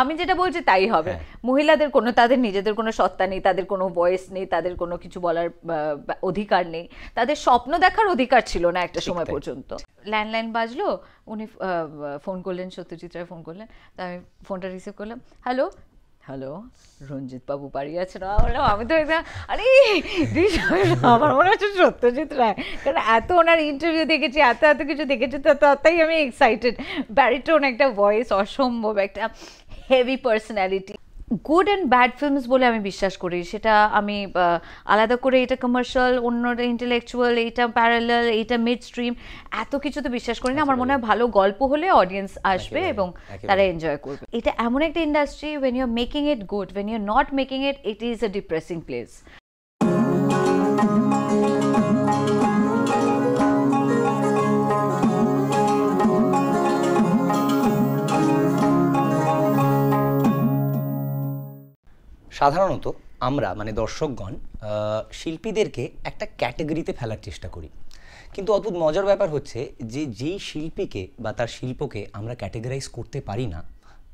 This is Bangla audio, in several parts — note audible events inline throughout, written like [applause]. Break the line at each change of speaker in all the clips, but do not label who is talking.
আমি যেটা বলছি তাই হবে হ্যাঁ। মহিলাদের কোনো তাদের নিজেদের কোনো সত্তা নেই তাদের কোনো বয়স নেই তাদের কোনো কিছু বলার অধিকার নেই তাদের স্বপ্ন দেখার অধিকার ছিল না একটা সময় পর্যন্ত ল্যান্ডলাইন বাজলো উনি ফোন করলেন সত্যজিৎ রায় ফোন করলেন তা আমি ফোনটা রিসিভ করলাম হ্যালো হ্যালো রঞ্জিত বাবু বাড়ি বললাম আমি তো একদম আরে আমার মনে হচ্ছে সত্যজিৎ রায় কারণ এত ওনার ইন্টারভিউ দেখেছি এত এত কিছু দেখেছি তো তাই আমি এক্সাইটেড ব্যারিটোন একটা ভয়েস অসম্ভব একটা heavy personality good and bad films বলে আমি বিশ্বাস করি সেটা আমি আলাদা করে এটা কমার্শিয়াল অন্যটা ইন্টেলেকচুয়াল এইটা প্যারালাল এইটা মিড স্ট্রিম এত তো বিশ্বাস করি না আমার মনে হয় ভালো গল্প হলে অডিয়েন্স আসবে এবং তারা এনজয় করবে এটা এমন একটা industry when you are making it good when you are not making it it is a depressing place
সাধারণত আমরা মানে দর্শকগণ শিল্পীদেরকে একটা ক্যাটাগরিতে ফেলার চেষ্টা করি কিন্তু অদ্ভুত মজার ব্যাপার হচ্ছে যে যেই শিল্পীকে বা তার শিল্পকে আমরা ক্যাটেগরাইজ করতে পারি না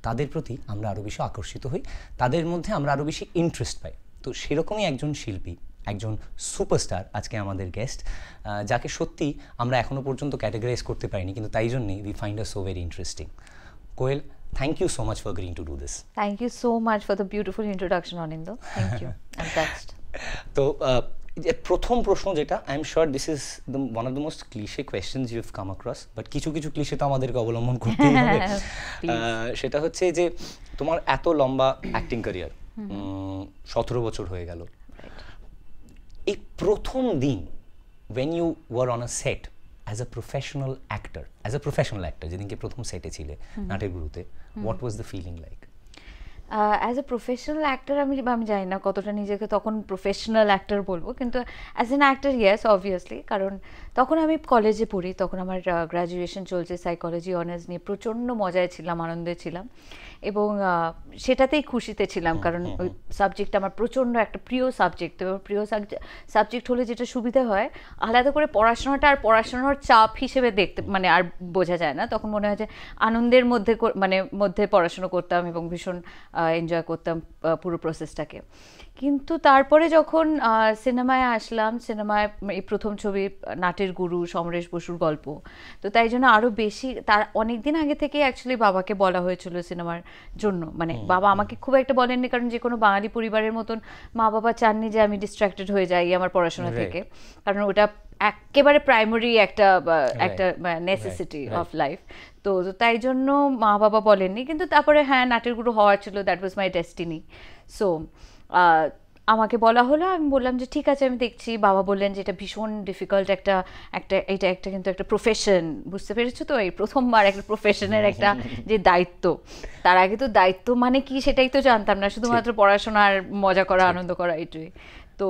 তাদের প্রতি আমরা আরও বেশি আকর্ষিত হই তাদের মধ্যে আমরা আরও বেশি ইন্টারেস্ট পাই তো সেরকমই একজন শিল্পী একজন সুপারস্টার আজকে আমাদের গেস্ট যাকে সত্যি আমরা এখনও পর্যন্ত ক্যাটাগরাইজ করতে পারিনি কিন্তু তাই জন্যে we find a so very interesting Koel Thank you so much for agreeing to do this.
Thank you so much for the beautiful introduction, Anindo. Thank you.
I'm touched. [laughs] So, uh, প্রথম প্রশ্ন যেটা I am sure this is one of the most cliche questions you have come across but কিছু কিছু ক্লিশে তো আমাদেরকে অবলম্বন করতেই হবে সেটা হচ্ছে যে তোমার এত লম্বা অ্যাক্টিং ক্যারিয়ার সতেরো বছর হয়ে গেল এই প্রথম দিন when you were on a set as a professional actor as a professional actor যেদিনকে প্রথম সেটে ছিলে নাটের গুরুতে what was the feeling like
as a professional actor আমি আমি জানি না কতটা নিজেকে তখন প্রফেশনাল অ্যাক্টর বলবো কিন্তু as an actor yes obviously কারণ তখন আমি কলেজে পড়ি তখন আমার গ্র্যাজুয়েশন চলছে সাইকোলজি অনার্স নিয়ে প্রচণ্ড মজায় ছিলাম আনন্দে ছিলাম এবং সেটাতেই খুশিতে ছিলাম কারণ ওই সাবজেক্ট আমার প্রচণ্ড একটা প্রিয় সাবজেক্ট তো প্রিয় সাবজেক্ট হলে যেটা সুবিধা হয় আলাদা করে পড়াশোনাটা আর পড়াশোনার চাপ হিসেবে দেখতে মানে আর বোঝা যায় না তখন মনে হয় যে আনন্দের মধ্যে মানে মধ্যে পড়াশুনো করতাম এবং ভীষণ এনজয় করতাম পুরো প্রসেসটাকে কিন্তু তারপরে যখন সিনেমায় আসলাম সিনেমায় এই প্রথম ছবি নাটের গুরু সমরেশ বসুর গল্প তো তাই জন্য আরও বেশি তার অনেক দিন আগে থেকে অ্যাকচুয়ালি বাবাকে বলা হয়েছিল সিনেমার জন্য মানে বাবা আমাকে খুব একটা বলেননি কারণ যে কোনো বাঙালি পরিবারের মতন মা বাবা চাননি যে আমি ডিস্ট্রাক্টেড হয়ে যাই আমার পড়াশোনা থেকে কারণ ওটা একেবারে প্রাইমারি একটা একটা নেসেসিটি অফ লাইফ তো তাই জন্য মা বাবা বলেননি কিন্তু তারপরে হ্যাঁ নাটের গুরু হওয়ার ছিল that was my destiny so আমাকে বলা হলো আমি বললাম যে ঠিক আছে আমি দেখছি বাবা বললেন যে এটা ভীষণ ডিফিকাল্ট একটা একটা এটা একটা কিন্তু একটা প্রফেশন বুঝতে পেরেছো তো এই প্রথমবার একটা প্রফেশনের একটা [laughs] যে দায়িত্ব তার আগে তো দায়িত্ব মানে কি সেটাই তো জানতাম না শুধুমাত্র পড়াশোনার মজা করা আনন্দ করা এইটুই তো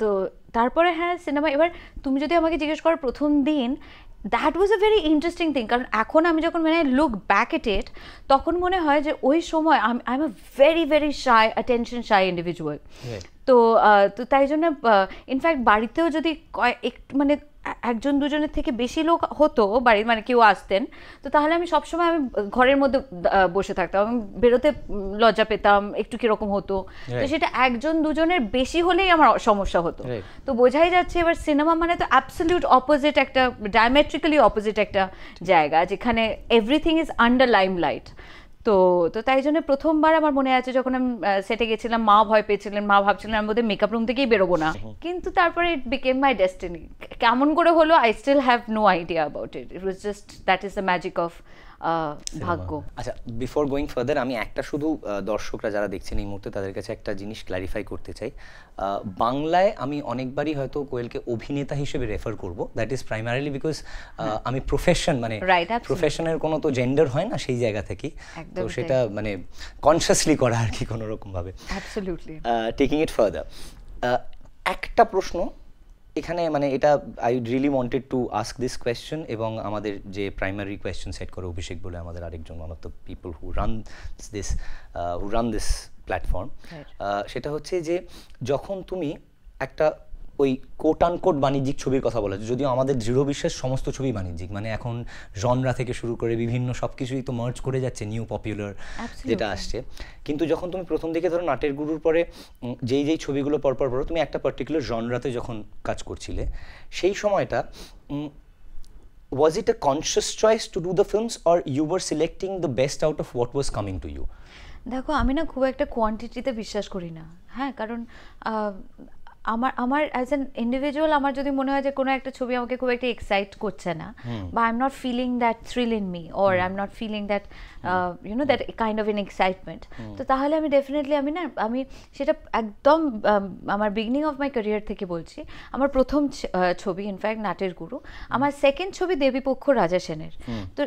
তো তারপরে হ্যাঁ সিনেমা এবার তুমি যদি আমাকে জিজ্ঞেস করো প্রথম দিন that was a very interesting thing কারণ এখন আমি যখন মানে লুক ব্যাক এট ইট তখন মনে হয় যে ওই সময় I am a very very shy attention shy individual তো তো তাই জন্য ইনফ্যাক্ট বাড়িতেও যদি মানে একজন দুজনের থেকে বেশি লোক হতো বাড়ির মানে কেউ আসতেন তো তাহলে আমি সবসময় আমি ঘরের মধ্যে বসে থাকতাম আমি বেরোতে লজ্জা পেতাম একটু কিরকম হতো তো সেটা একজন দুজনের বেশি হলেই আমার সমস্যা হতো তো বোঝাই যাচ্ছে এবার সিনেমা মানে তো অ্যাবসলিউট অপোজিট একটা ডায়ামেট্রিক্যালি অপোজিট একটা জায়গা যেখানে everything is under lime light তো তো তাই জন্য প্রথমবার আমার মনে আছে যখন আমি সেটে গেছিলাম মা ভয় পেয়েছিলেন মা ভাবছিলেন আমি বোধহয় মেকআপ রুম থেকেই বেরোবো না কিন্তু তারপরে ইট বিকেম মাই ডেস্টিনি কেমন করে হলো I still have no idea about it it was just that is the magic of ভাগ্য আচ্ছা
বিফোর গোয়িং ফার্দার আমি একটা শুধু দর্শকরা যারা দেখছেন এই মুহূর্তে তাদের কাছে একটা জিনিস ক্লারিফাই করতে চাই বাংলায় আমি অনেকবারই হয়তো কোয়েলকে অভিনেতা হিসেবে রেফার করব দ্যাট ইজ প্রাইমারিলি বিকজ আমি প্রফেশন মানে প্রফেশনের কোনো তো জেন্ডার হয় না সেই জায়গা থেকে তো সেটা মানে কনসিয়াসলি করা আর কি কোনো রকম ভাবে টেকিং ইট ফার্দার একটা প্রশ্ন এখানে মানে এটা I really wanted to ask this question এবং আমাদের যে প্রাইমারি কোয়েশ্চেন সেট করে অভিষেক বলে আমাদের আরেকজন one of the people who run this who run this platform সেটা হচ্ছে যে যখন তুমি একটা ওই কোট আন কোট বাণিজ্যিক ছবির কথা বলা যদিও আমাদের দৃঢ় বিশ্বাস সমস্ত ছবি বাণিজ্যিক মানে এখন জনরা থেকে শুরু করে বিভিন্ন সব কিছুই তো মার্চ করে যাচ্ছে নিউ পপুলার যেটা আসছে কিন্তু যখন তুমি প্রথম দিকে ধরো নাটের গুরুর পরে যেই যেই ছবিগুলো পরপর পর তুমি একটা পার্টিকুলার জনরাতে যখন কাজ করছিলে সেই সময়টা was it a conscious choice to do the films or you were selecting the best out of what was coming to you
দেখো আমি না খুব একটা কোয়ান্টিটিতে বিশ্বাস করি না হ্যাঁ কারণ আমার আমার অ্যাজ অ্যান ইন্ডিভিজুয়াল আমার যদি মনে হয় যে কোনো একটা ছবি আমাকে খুব একটা এক্সাইট করছে না বা I am not feeling that thrill in me or I am not feeling that you know that kind of in excitement তো তাহলে আমি ডেফিনেটলি আমি না আমি সেটা একদম um, আমার বিগিনিং অফ মাই ক্যারিয়ার থেকে বলছি আমার প্রথম ছবি ইনফ্যাক্ট নাটের গুরু আমার সেকেন্ড ছবি দেবীপক্ষ রাজা সেনের তো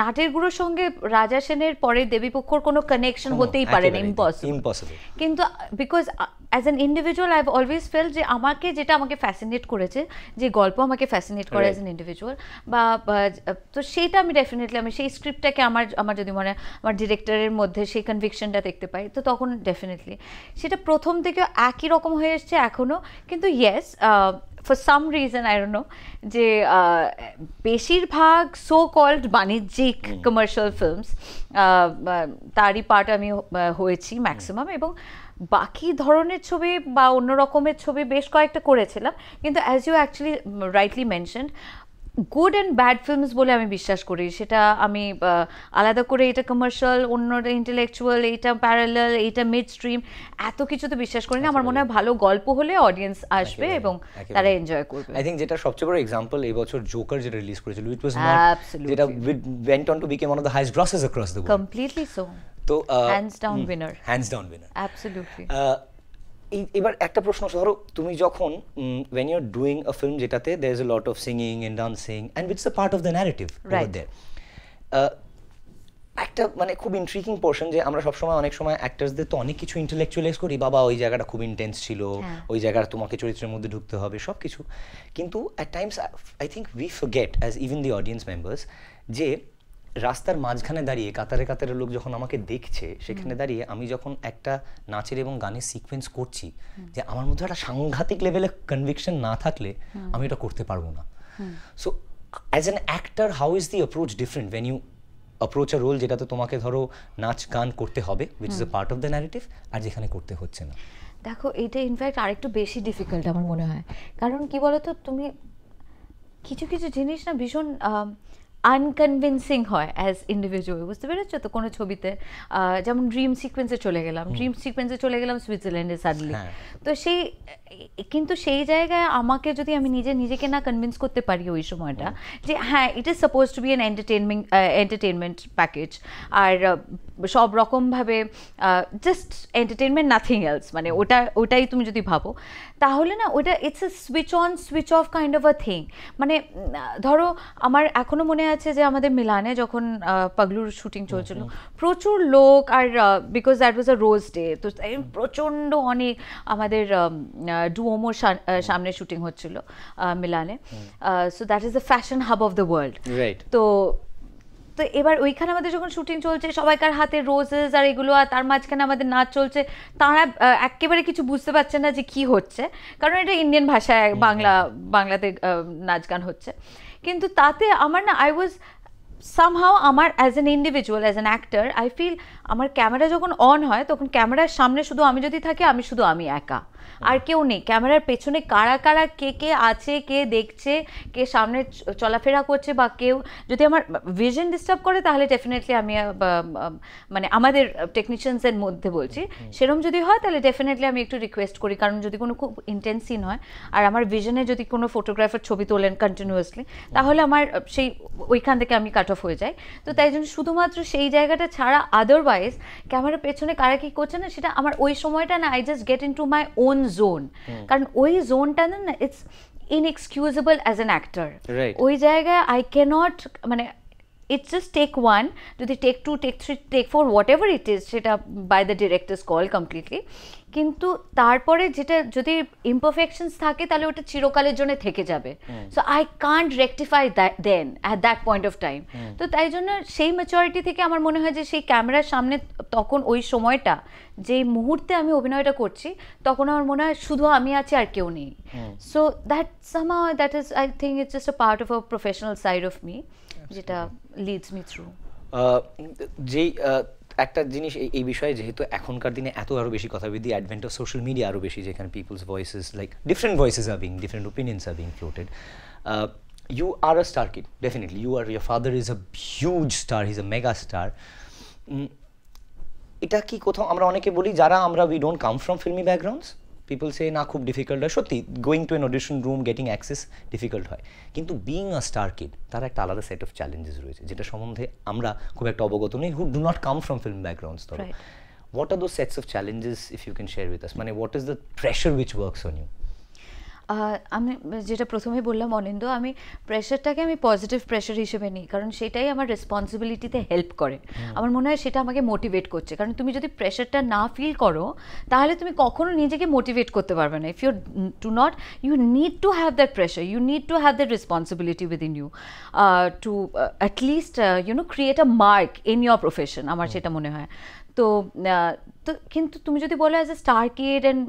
নাটের গুরুর সঙ্গে রাজা সেনের পরে দেবীপক্ষর কোনো কানেকশন হতেই পারে না ইম্পসিবল কিন্তু because as an individual I always feel যে আমাকে যেটা আমাকে ফ্যাসিনেট করেছে যে গল্প আমাকে ফ্যাসিনেট করে অ্যাজ অ্যান ইন্ডিভিজুয়াল বা তো সেইটা আমি ডেফিনেটলি আমি সেই স্ক্রিপ্টটাকে আমার আমার যদি মনে আমার ডিরেক্টরের মধ্যে সেই কনভিকশনটা দেখতে পাই তো তখন ডেফিনেটলি সেটা প্রথম থেকে একই রকম হয়ে এসছে এখনও কিন্তু yes for some reason I know যে বেশিরভাগ সো কল্ড বাণিজ্যিক কমার্শিয়াল ফিল্মস তারই পার্ট আমি হয়েছি ম্যাক্সিমাম এবং বাকি ধরনের ছবি বা অন্য রকমের ছবি বেশ কয়েকটা করেছিলাম কিন্তু as you actually rightly mention good and bad films বলে আমি বিশ্বাস করি সেটা আমি আলাদা করে এটা কমার্শিয়াল অন্য ইন্টেলেকচুয়াল এইটা প্যারালাল এইটা মিড স্ট্রিম এত তো বিশ্বাস করি না আমার মনে হয় ভালো গল্প হলে অডিয়েন্স আসবে এবং তারা এনজয় করবে আই থিঙ্ক
যেটা সবচেয়ে বড় এক্সাম্পল এই বছর জোকার যেটা রিলিজ করেছিল উইচ ওয়াজ যেটা went on to became one of the highest grosses across the world
completely so
তো hands down winner hands down winner
absolutely
এই এবার একটা প্রশ্ন ধরো তুমি যখন when you are doing a film যেটাতে there is a lot of singing and dancing and it's a part of the narrative there একটা মানে খুব ইন্ট্রিকিং পোর্শন যে আমরা সবসময় অনেক সময় অ্যাক্টার্সদের তো অনেক কিছু ইন্টেলেকচুয়ালাইজ করি বাবা ওই জায়গাটা খুব ইন্টেন্স ছিল হ্যাঁ। ওই জায়গাটা তোমাকে চরিত্রের মধ্যে ঢুকতে হবে সব কিছু কিন্তু at times I think we forget as even the audience members যে রাস্তার মাঝখানে দাঁড়িয়ে কাতারে কাতারে লোক যখন আমাকে দেখছে সেখানে দাঁড়িয়ে আমি যখন একটা নাচের এবং গানের সিকোয়েন্স করছি যে আমার মধ্যে একটা সাংঘাতিক লেভেলে কনভিকশন না থাকলে আমি এটা করতে পারবো না so as an actor how is the approach different when you approach a role যেটাতে তোমাকে ধরো নাচ গান করতে হবে which is a part of the narrative আর যেখানে করতে হচ্ছে না
দেখো এটা ইনফ্যাক্ট আরেকটু বেশি ডিফিকাল্ট আমার মনে হয় কারণ কি বলতো তুমি কিছু কিছু জিনিস না ভীষণ আনকনভিন্সিং হয় অ্যাজ ইন্ডিভিজুয়াল বুঝতে পেরেছো তো কোনো ছবিতে যেমন ড্রিম সিকোয়েন্সে চলে গেলাম ড্রিম সিকোয়েন্সে চলে গেলাম সুইজারল্যান্ডে সাডলি তো সেই কিন্তু সেই জায়গায় আমাকে যদি আমি নিজে নিজেকে না কনভিন্স করতে পারি ওই সময়টা যে হ্যাঁ it is suppose to be an entertainment entertainment package আর সব রকমভাবে জাস্ট এন্টারটেনমেন্ট নাথিং এলস মানে ওটা ওটাই তুমি যদি ভাবো তাহলে না ওটা it's a switch on switch off kind of a thing মানে ধরো আমার এখনও মনে আছে যে আমাদের মিলানে যখন পাগলুর শুটিং চলছিল প্রচুর লোক আর because that was a rose day তো প্রচণ্ড অনেক আমাদের ডুওমোর সামনে শুটিং হচ্ছিল মিলানে so that is the fashion hub of the world তো তো এবার ওইখানে আমাদের যখন শুটিং চলছে সবাইকার হাতে রোজেস আর এগুলো আর তার মাঝখানে আমাদের নাচ চলছে তারা একেবারে কিছু বুঝতে পারছে না যে কি হচ্ছে কারণ এটা ইন্ডিয়ান ভাষায় বাংলা বাংলাতে নাচ গান হচ্ছে কিন্তু তাতে আমার না আই ওয়াজ সামহাও আমার as an individual as an actor I feel আমার ক্যামেরা যখন অন হয় তখন ক্যামেরার সামনে শুধু আমি যদি থাকি আমি শুধু আমি একা আর কেউ নেই ক্যামেরার পেছনে কারা কারা কে কে আছে কে দেখছে কে সামনে চলাফেরা করছে বা কেউ যদি আমার ভিজন ডিস্টার্ব করে তাহলে ডেফিনেটলি আমি মানে আমাদের টেকনিশিয়ানসের মধ্যে বলছি সেরকম যদি হয় তাহলে ডেফিনেটলি আমি একটু রিকোয়েস্ট করি কারণ যদি কোনো খুব ইন্টেন্স হয় আর আমার ভিজনে যদি কোনো ফটোগ্রাফার ছবি তোলেন কন্টিনিউয়াসলি তাহলে আমার সেই ওইখান থেকে আমি কাট অফ হয়ে যাই তো তাই জন্য শুধুমাত্র সেই জায়গাটা ছাড়া আদারওয়াইজ ক্যামেরার পেছনে কারা কী করছে না সেটা আমার ওই সময়টা না I just get into my own own zone hmm. কারণ ওই জোনটা না it's inexcusable as an actor ওই জায়গায় আই ক্যানট মানে it's just take one যদি take two take three take four whatever it is সেটা by the director's call completely কিন্তু তারপরে যেটা যদি ইমপারফেকশনস থাকে তাহলে ওটা চিরকালের জন্য থেকে যাবে so I can't rectify then at that point of time তো তাই জন্য সেই ম্যাচুরিটি থেকে আমার মনে হয় যে সেই ক্যামেরার সামনে তখন ওই সময়টা যেই মুহূর্তে আমি অভিনয়টা করছি তখন আমার মনে হয় শুধু আমি আছি আর কেউ নেই সো দ্যাট সামা that is I think it's just a part of a professional side of me যেটা লিডস মি থ্রু
যেই একটা জিনিস এই বিষয়ে যেহেতু এখনকার দিনে এত আরও বেশি কথা বলি অ্যাডভেন্ট অফ সোশ্যাল মিডিয়া আরও বেশি যেখানে people's voices like different voices are being different opinions are being floated you are a star kid definitely you are your father is a huge star is a mega star এটা কি কোথাও আমরা অনেকে বলি যারা আমরা we don't come from filmy backgrounds people say না খুব ডিফিকাল্ট হয় সত্যি going to an audition room getting access difficult হয় কিন্তু বিইং আ স্টার কিড তার একটা আলাদা সেট অফ চ্যালেঞ্জেস রয়েছে যেটা সম্বন্ধে আমরা খুব একটা অবগত নেই who do not come from film backgrounds ধরো what are those sets of challenges if you can share with us মানে what is the pressure which works on you
আমি যেটা প্রথমেই বললাম অনিন্দ আমি প্রেশারটাকে আমি পজিটিভ প্রেশার হিসেবে নিই কারণ সেটাই আমার রেসপন্সিবিলিটিতে হেল্প করে আমার মনে হয় সেটা আমাকে মোটিভেট করছে কারণ তুমি যদি প্রেশারটা না ফিল করো তাহলে তুমি কখনো নিজেকে মোটিভেট করতে পারবে না if you to not you need to have that pressure you need to have that responsibility in you to at least you know create a mark in your profession আমার সেটা মনে হয় তো তো কিন্তু তুমি যদি বলো as a star kid and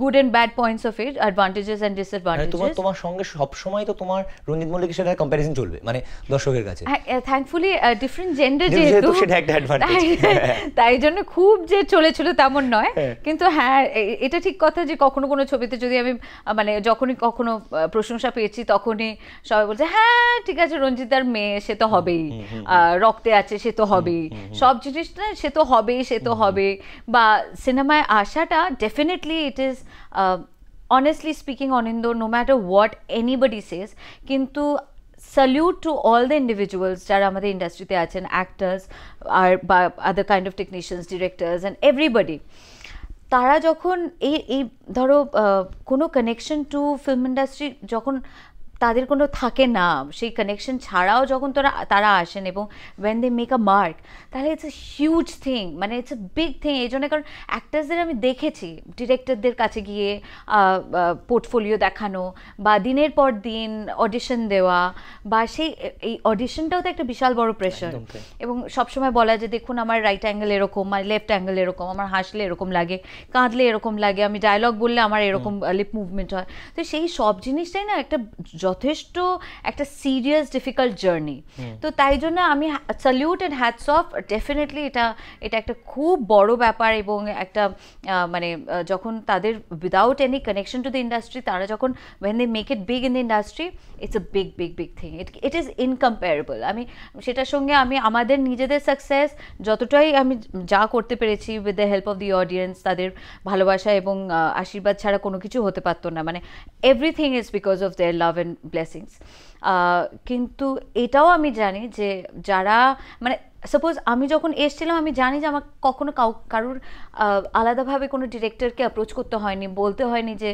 good and bad points of it advantages and disadvantages তোমার
তোমার সঙ্গে সব সময় তো তোমার রঞ্জিত মল্লিকের সাথে কম্পারিজন চলবে মানে দর্শকের কাছে
থ্যাঙ্কফুলি ডিফারেন্ট জেন্ডার যেহেতু সেটা একটা অ্যাডভান্টেজ হ্যাঁ। তাই জন্য খুব যে চলেছিল তেমন নয় হ্যাঁ। কিন্তু হ্যাঁ এটা ঠিক কথা যে কখনো কোনো ছবিতে যদি আমি মানে যখনই কখনো প্রশংসা পেয়েছি তখনই সবাই বলছে হ্যাঁ ঠিক আছে রঞ্জিতার মেয়ে সে তো হবেই রক্তে আছে সে তো হবেই সব জিনিস না সে তো হবে সে তো হবে বা সিনেমায় আসাটা definitely it is honestly speaking Anindya no matter what anybody says কিন্তু salute to all the individuals যারা আমাদের ইন্ডাস্ট্রিতে আছেন অ্যাক্টার্স আর বা other kind of technicians directors and everybody তারা যখন এই এই ধরো কোনো কানেকশন টু ফিল্ম ইন্ডাস্ট্রি যখন তাদের কোনো থাকে না সেই কানেকশন ছাড়াও যখন তারা তারা আসেন এবং when they make a mark তাহলে ইটস এ হিউজ থিং মানে ইটস এ বিগ থিং এই জন্য কারণ অ্যাক্টার্সদের আমি দেখেছি ডিরেক্টরদের কাছে গিয়ে পোর্টফোলিও দেখানো বা দিনের পর দিন অডিশন দেওয়া বা সেই এই অডিশনটাও তো একটা বিশাল বড় প্রেশার এবং সবসময় বলা যে দেখুন আমার রাইট অ্যাঙ্গেল এরকম আমার লেফট অ্যাঙ্গেল এরকম আমার হাসলে এরকম লাগে কাঁদলে এরকম লাগে আমি ডায়লগ বললে আমার এরকম লিপ মুভমেন্ট হয় তো সেই সব জিনিসটাই না একটা যথেষ্ট একটা সিরিয়াস ডিফিকাল্ট জার্নি তো তাই জন্য আমি salute and hats off definitely এটা এটা একটা খুব বড় ব্যাপার এবং একটা মানে যখন তাদের without any connection to the industry তারা যখন when they make it big in the industry it's a big big big thing it it is incomparable আমি সেটার সঙ্গে আমি আমাদের নিজেদের সাকসেস যতটাই আমি যা করতে পেরেছি with the help of the audience তাদের ভালোবাসা এবং আশীর্বাদ ছাড়া কোনো কিছু হতে পারতো না মানে everything is because of their love and blessings কিন্তু এটাও আমি জানি যে যারা মানে সাপোজ আমি যখন এসছিলাম আমি জানি যে আমাকে কখনো কাউ কারুর আলাদাভাবে কোনো ডিরেক্টরকে অ্যাপ্রোচ করতে হয়নি বলতে হয়নি যে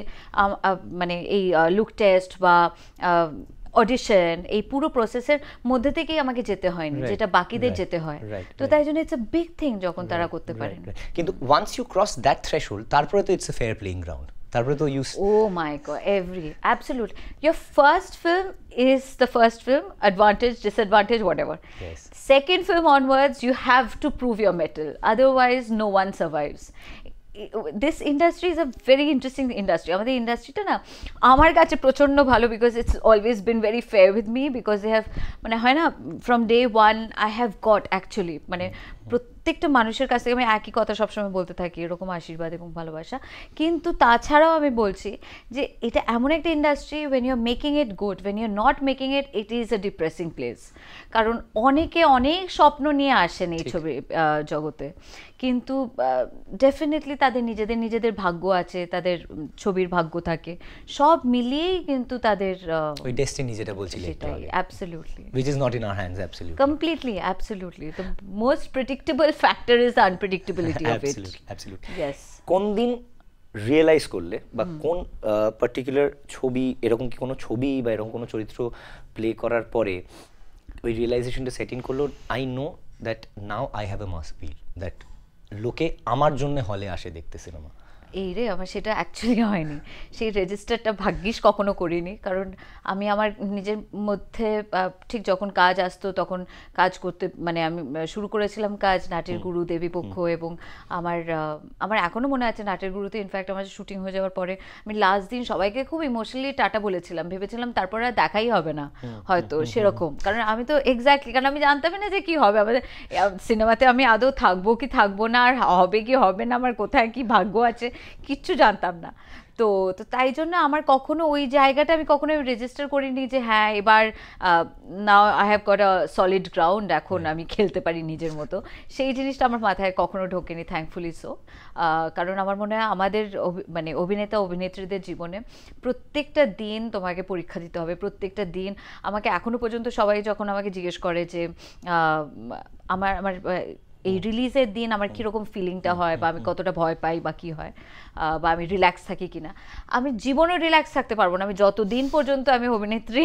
মানে এই লুক টেস্ট বা অডিশন এই পুরো প্রসেসের মধ্যে থেকেই আমাকে যেতে হয়নি যেটা বাকিদের যেতে হয় তো তাই জন্য ইটস এ বিগ থিং যখন তারা করতে পারেন
কিন্তু once you cross that threshold তারপরে তো it's a fair playing ground তারপরে তো you
oh my God every absolute your first film is the first film advantage disadvantage whatever second film onwards you have to prove your metal otherwise no one survives this industry is a very interesting industry আমাদের ইন্ডাস্ট্রিটা না আমার কাছে প্রচণ্ড ভালো because it's always been very fair with me because they have মানে হয় না from day one I have got actually মানে প্রত্যেকটা মানুষের কাছ থেকে আমি একই কথা সবসময় বলতে থাকি এরকম আশীর্বাদ এবং ভালোবাসা কিন্তু তাছাড়াও আমি বলছি যে এটা এমন একটা industry when you are making it good when you are not making it it is a depressing place কারণ অনেকে অনেক স্বপ্ন নিয়ে আসেন এই ছবি জগতে কিন্তু ডেফিনেটলি তাদের নিজেদের নিজেদের ভাগ্য আছে তাদের ছবির ভাগ্য থাকে সব মিলিয়েই কিন্তু তাদের
ওই ডেস্টিনি যেটা বলছিলেন
absolutely
which is not in hands absolutely
completely absolutely the most pretty predictable factor is the unpredictability of it.
Absolutely, Yes. কোন দিন রিয়েলাইজ করলে বা কোন পার্টিকুলার ছবি এরকম কি কোনো ছবি বা এরকম কোনো চরিত্র প্লে করার পরে ওই রিয়েলাইজেশনটা সেটিং করলো I know that now I have a mass feel that লোকে আমার জন্য হলে আসে দেখতে সিনেমা
এই রে আমার সেটা অ্যাকচুয়ালি হয়নি সেই রেজিস্টারটা ভাগ্যিস কখনো করিনি কারণ আমি আমার নিজের মধ্যে ঠিক যখন কাজ আসতো তখন কাজ করতে মানে আমি শুরু করেছিলাম কাজ নাটের গুরু দেবীপক্ষ এবং আমার আমার এখনও মনে আছে নাটের গুরুতে ইনফ্যাক্ট আমার শুটিং হয়ে যাওয়ার পরে আমি লাস্ট দিন সবাইকে খুব ইমোশনালি টাটা বলেছিলাম ভেবেছিলাম তারপরে আর দেখাই হবে না হয়তো সেরকম কারণ আমি তো এক্স্যাক্টলি কারণ আমি জানতামই না যে কি হবে আমাদের সিনেমাতে আমি আদৌ থাকবো কি থাকবো না আর হবে কি হবে না আমার কোথায় কি ভাগ্য আছে কিচ্ছু জানতাম না তো তো তাই জন্য আমার কখনো ওই জায়গাটা আমি কখনো রেজিস্টার করিনি যে হ্যাঁ এবার now I have got a solid ground এখন আমি খেলতে পারি নিজের মতো সেই জিনিসটা আমার মাথায় কখনো ঢোকেনি থ্যাঙ্কফুলি সো কারণ আমার মনে হয় আমাদের মানে অভিনেতা অভিনেত্রীদের জীবনে প্রত্যেকটা দিন তোমাকে পরীক্ষা দিতে হবে প্রত্যেকটা দিন আমাকে এখনো পর্যন্ত সবাই যখন আমাকে জিজ্ঞেস করে যে আমার আমার এই রিলিজের দিন আমার কীরকম ফিলিংটা হয় বা আমি কতটা ভয় পাই বা কী হয় বা আমি রিল্যাক্স থাকি কিনা আমি জীবনে রিল্যাক্স থাকতে পারবো না আমি যতদিন পর্যন্ত আমি অভিনেত্রী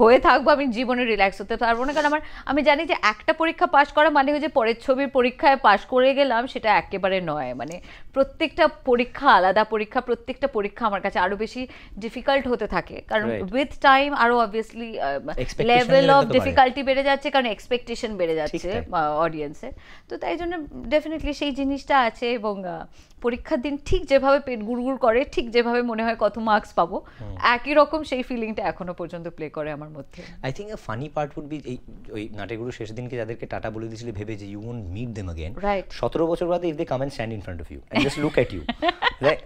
হয়ে থাকবো আমি জীবনে রিল্যাক্স হতে পারবো না কারণ আমার আমি জানি যে একটা পরীক্ষা পাশ করা মানে হচ্ছে পরের ছবির পরীক্ষায় পাশ করে গেলাম সেটা একেবারে নয় মানে প্রত্যেকটা পরীক্ষা আলাদা পরীক্ষা প্রত্যেকটা পরীক্ষা আমার কাছে আরও বেশি ডিফিকাল্ট হতে থাকে কারণ উইথ টাইম আরও অবভিয়াসলি লেভেল অফ ডিফিকাল্টি বেড়ে যাচ্ছে কারণ এক্সপেকটেশন বেড়ে যাচ্ছে অডিয়েন্সে তো তাই জন্য ডেফিনেটলি সেই জিনিসটা আছে এবং পরীক্ষার দিন ঠিক যেভাবে পেট গুড়গুড় করে ঠিক যেভাবে মনে হয় কত মার্কস পাবো একই রকম সেই ফিলিংটা এখনো পর্যন্ত প্লে করে আমার মধ্যে
I think funny part would be এই ওই নাটেগুলো শেষ দিনকে যাদেরকে টাটা বলে দিয়েছিলি ভেবে যে you won't meet them again right 17 বছর বাদে if they come and stand in front of you and just look at you right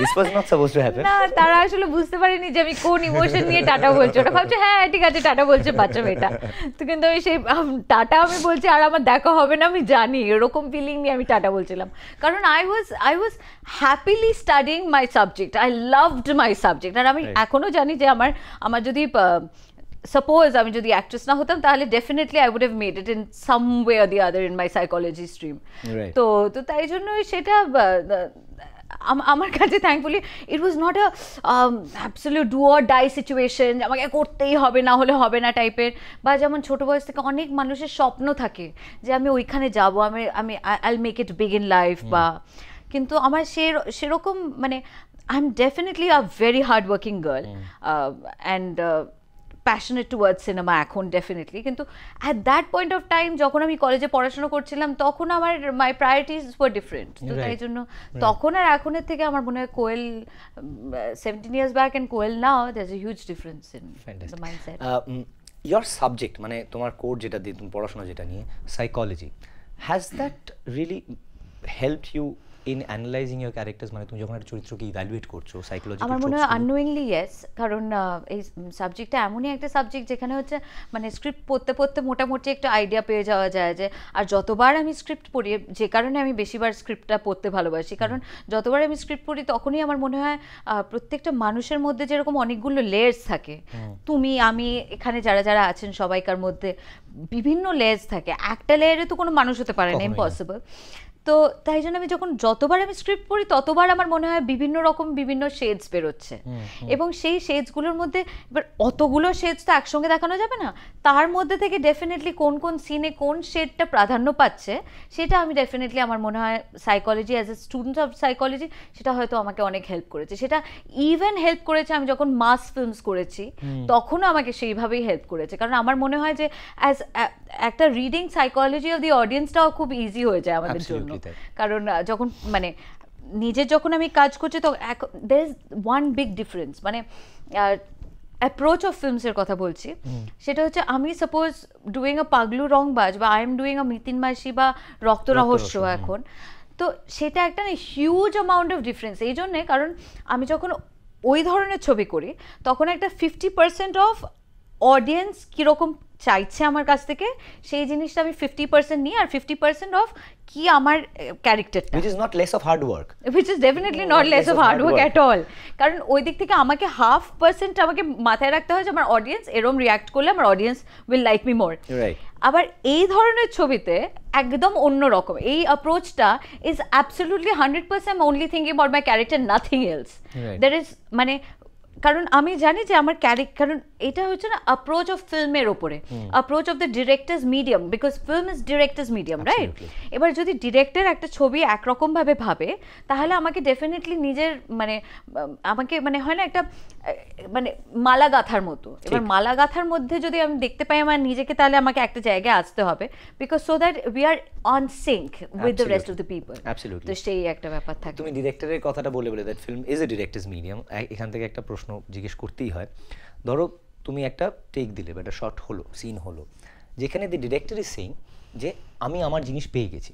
this was not suppose to happen না
তারা আসলে বুঝতে পারেনি যে আমি কোন ইমোশন নিয়ে টাটা বলছি ওটা ভাবছে হ্যাঁ ঠিক আছে টাটা বলছে বাচ্চা মেয়েটা তো কিন্তু আমি সেই টাটা আমি বলছি আর আমার দেখা হবে না আমি জানি এরকম ফিলিং নিয়ে আমি টাটা বলছিলাম কারণ I was I was happily studying my subject I loved my subject আর আমি এখনো জানি যে আমার আমার যদি সাপোজ আমি যদি অ্যাক্ট্রেস না হতাম তাহলে definitely I would have made it in some way or the other in my psychology stream তো তো তাই জন্য সেটা আমার কাছে thankfully it was not a do or die situation আমাকে করতেই হবে না হলে হবে না টাইপের বা যেমন ছোটো বয়স থেকে অনেক মানুষের স্বপ্ন থাকে যে আমি ওইখানে যাব আমি আমি I'll make it big in life বা কিন্তু আমার সে সেরকম মানে I am definitely a very hard working girl and passionate toward cinema এখন ডেফিনেটলি কিন্তু at that point of time যখন আমি কলেজে পড়াশোনা করছিলাম তখন আমার মাই প্রায়োরিটিস ওয়ার ডিফারেন্ট তো তাই জন্য তখন আর এখনের থেকে আমার মনে হয় Koel seventeen years back and Koel now that's a huge difference in mindset
your subject মানে তোমার কোর যেটা দিয়ে তুমি পড়াশোনা যেটা নিয়ে psychology has that really help you in analyzing your characters মানে তুমি যখন একটা চরিত্রকে ইভ্যালুয়েট করছো সাইকোলজি আমার মনে হয়
আননোয়িংলি ইয়েস কারণ এই সাবজেক্টটা এমনই একটা সাবজেক্ট যেখানে হচ্ছে মানে স্ক্রিপ্ট পড়তে পড়তে মোটামুটি একটা আইডিয়া পেয়ে যাওয়া যায় যে আর যতবার আমি স্ক্রিপ্ট পড়ি যে কারণে আমি বেশিবার স্ক্রিপ্টটা পড়তে ভালোবাসি কারণ যতবার আমি স্ক্রিপ্ট পড়ি তখনই আমার মনে হয় প্রত্যেকটা মানুষের মধ্যে যেরকম অনেকগুলো লেয়ার্স থাকে তুমি আমি এখানে যারা যারা আছেন সবাইকার মধ্যে বিভিন্ন লেয়ার্স থাকে একটা লেয়ারে তো কোনো মানুষ হতে পারে না ইম্পসিবল তো তাই জন্য আমি যখন যতবার আমি স্ক্রিপ্ট পড়ি ততবার আমার মনে হয় বিভিন্ন রকম বিভিন্ন শেডস বেরোচ্ছে এবং সেই শেডসগুলোর মধ্যে এবার অতগুলো শেডস তো একসঙ্গে দেখানো যাবে না তার মধ্যে থেকে ডেফিনেটলি কোন কোন সিনে কোন শেডটা প্রাধান্য পাচ্ছে সেটা আমি ডেফিনেটলি আমার মনে হয় psychology as a student of psychology সেটা হয়তো আমাকে অনেক হেল্প করেছে সেটা ইভেন হেল্প করেছে আমি যখন মাস ফিল্মস করেছি তখনও আমাকে সেইভাবেই হেল্প করেছে কারণ আমার মনে হয় যে অ্যাজ একটা রিডিং সাইকোলজি অফ দি অডিয়েন্সটাও খুব ইজি হয়ে যায় আমাদের জন্য কারণ যখন মানে নিজে যখন আমি কাজ করছি তো there is one big difference মানে অ্যাপ্রোচ অফ ফিল্মসের কথা বলছি সেটা হচ্ছে আমি suppose doing a Paglu Rangbaaz বা I am doing a Mitin Mashi বা রক্ত রহস্য এখন তো সেটা একটা হিউজ অ্যামাউন্ট অফ ডিফারেন্স এই জন্যে কারণ আমি যখন ওই ধরনের ছবি করি তখন একটা ফিফটি পার্সেন্ট অফ অডিয়েন্স কীরকম চাইছে আমার কাছ থেকে সেই জিনিসটা আমি ফিফটি পার্সেন্ট নিই আর ফিফটি পার্সেন্ট অফ কি আমার character
which is not less of hard work
which is definitely not less of hard work at all কারণ ওই দিক থেকে আমাকে হাফ পার্সেন্ট আমাকে মাথায় রাখতে হয় যে আমার অডিয়েন্স এরম রিয়াক্ট করলে আমার audience will like me more আবার এই ধরনের ছবিতে একদম অন্য রকম এই অ্যাপ্রোচটা is absolutely hundred percent only thinking or my character nothing else there is মানে কারণ আমি জানি যে আমার ক্যারেক কারণ এটা হচ্ছে না অ্যাপ্রোচ অফ ফিল্মের ওপরে approach of the director's medium because film is director's medium right এবার যদি ডিরেক্টর একটা ছবি একরকমভাবে ভাবে তাহলে আমাকে ডেফিনেটলি নিজের মানে আমাকে মানে হয় না একটা মানে মালা গাঁথার মতো এবার মালা গাঁথার মধ্যে যদি আমি দেখতে পাই আমার নিজেকে তাহলে আমাকে একটা জায়গায় আসতে হবে because so that we are on sync with the rest of the people তো সেই একটা ব্যাপার থাকে তুমি
ডিরেক্টরের কথাটা বলে বলে that film is a director's medium এখান থেকে একটা প্রশ্ন জিজ্ঞেস করতেই হয় ধরো তুমি একটা টেক দিলে বা একটা শট হলো সিন হলো যেখানে দি ডিরেক্টর ইজ সেইং যে আমি আমার জিনিস পেয়ে গেছি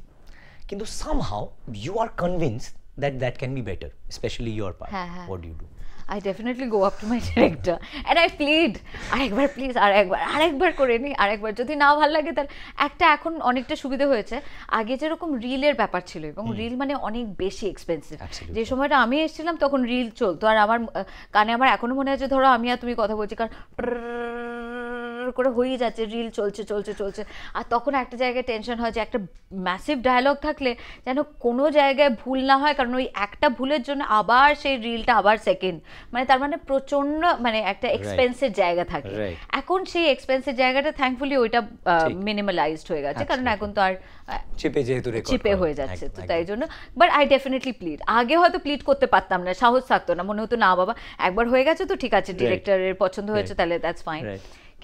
কিন্তু somehow you are convince that that can be better specially your part what you do
I definitely go up to my director and I plead আরেকবার প্লিজ আর একবার আরেকবার করে নিই আরেকবার যদি না ভালো লাগে তার একটা এখন অনেকটা সুবিধা হয়েছে আগে যেরকম রিলের ব্যাপার ছিল এবং রিল মানে অনেক বেশি এক্সপেন্সিভ যে সময়টা আমি এসেছিলাম তখন রিল চলতো আর আমার কানে আমার এখনও মনে আছে ধরো আমি আর তুমি কথা বলছি কারণ করে হয়ে যাচ্ছে রিল চলছে চলছে চলছে আর তখন একটা জায়গায় টেনশন হয় যে একটা ম্যাসিভ ডায়লগ থাকলে যেন কোনো জায়গায় ভুল না হয় কারণ ওই একটা ভুলের জন্য আবার সেই রিলটা আবার সেকেন্ড মানে তার মানে প্রচন্ড মানে একটা এক্সপেন্সিভ জায়গা থাকে এখন সেই এক্সপেন্সিভ জায়গাটা থ্যাঙ্কফুলি ওইটা মিনিমালাইজড হয়ে গেছে কারণ আচ্ছা। এখন তো আর চিপে যেহেতু চিপে হয়ে যাচ্ছে তো তাই জন্য বাট আই ডেফিনেটলি প্লিড আগে হয়তো প্লিড করতে পারতাম না সাহস থাকতো না মনে হতো না বাবা একবার হয়ে গেছে তো ঠিক আছে ডিরেক্টরের পছন্দ হয়েছে তাহলে দ্যাটস ফাইন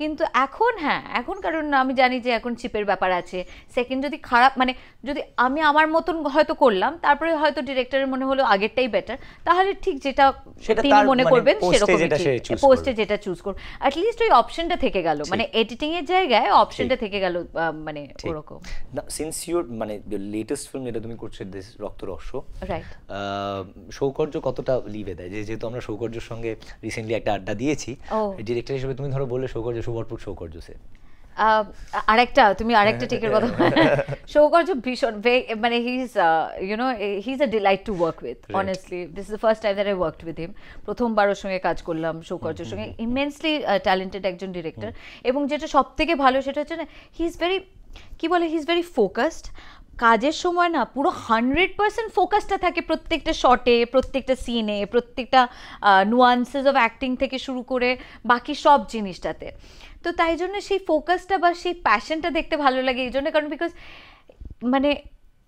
কিন্তু এখন হ্যাঁ এখন কারণ আমি জানি যে এখন চিপের ব্যাপার আছে সেকেন্ড যদি খারাপ মানে যদি আমি আমার মতন হয়তো করলাম তারপরে হয়তো ডিরেক্টরের মনে হলো আগেরটাই বেটার তাহলে ঠিক যেটা তিনি মনে মানে করবেন সেরকম পোস্টে যেটা চুজ করুন অ্যাটলিস্ট ওই অপশনটা থেকে গেল মানে এডিটিং এর জায়গায় অপশনটা থেকে গেল মানে ওরকম
সিন্স মানে লেটেস্ট ফিল্ম যেটা তুমি করছো রক্ত রহস্য রাইট সৌকর্য কতটা লিভে দেয় যেহেতু আমরা সৌকর্যের সঙ্গে রিসেন্টলি একটা আড্ডা দিয়েছি ডিরেক্টর হিসেবে তুমি ধরো বলে সৌকর্য সৌকর্য সে
আরেকটা তুমি আরেকটা [laughs] কথা ভীষণ মানে he is you know he is a delight to work with honestly this is the first time that I worked with him প্রথমবার ওর সঙ্গে কাজ করলাম সৌকর্যের সঙ্গে ইমেন্সলি ট্যালেন্টেড uh, একজন ডিরেক্টর এবং যেটা সব থেকে ভালো সেটা হচ্ছে না হি ইজ ভেরি কি বলে হি ইজ ভেরি ফোকাসড কাজের সময় না পুরো হান্ড্রেড পার্সেন্ট ফোকাসটা থাকে প্রত্যেকটা শটে প্রত্যেকটা সিনে প্রত্যেকটা নুয়ান্সেস অফ অ্যাক্টিং থেকে শুরু করে বাকি সব জিনিসটাতে তো তাই জন্য সেই ফোকাসটা বা সেই প্যাশনটা দেখতে ভালো লাগে এই জন্য কারণ বিকজ মানে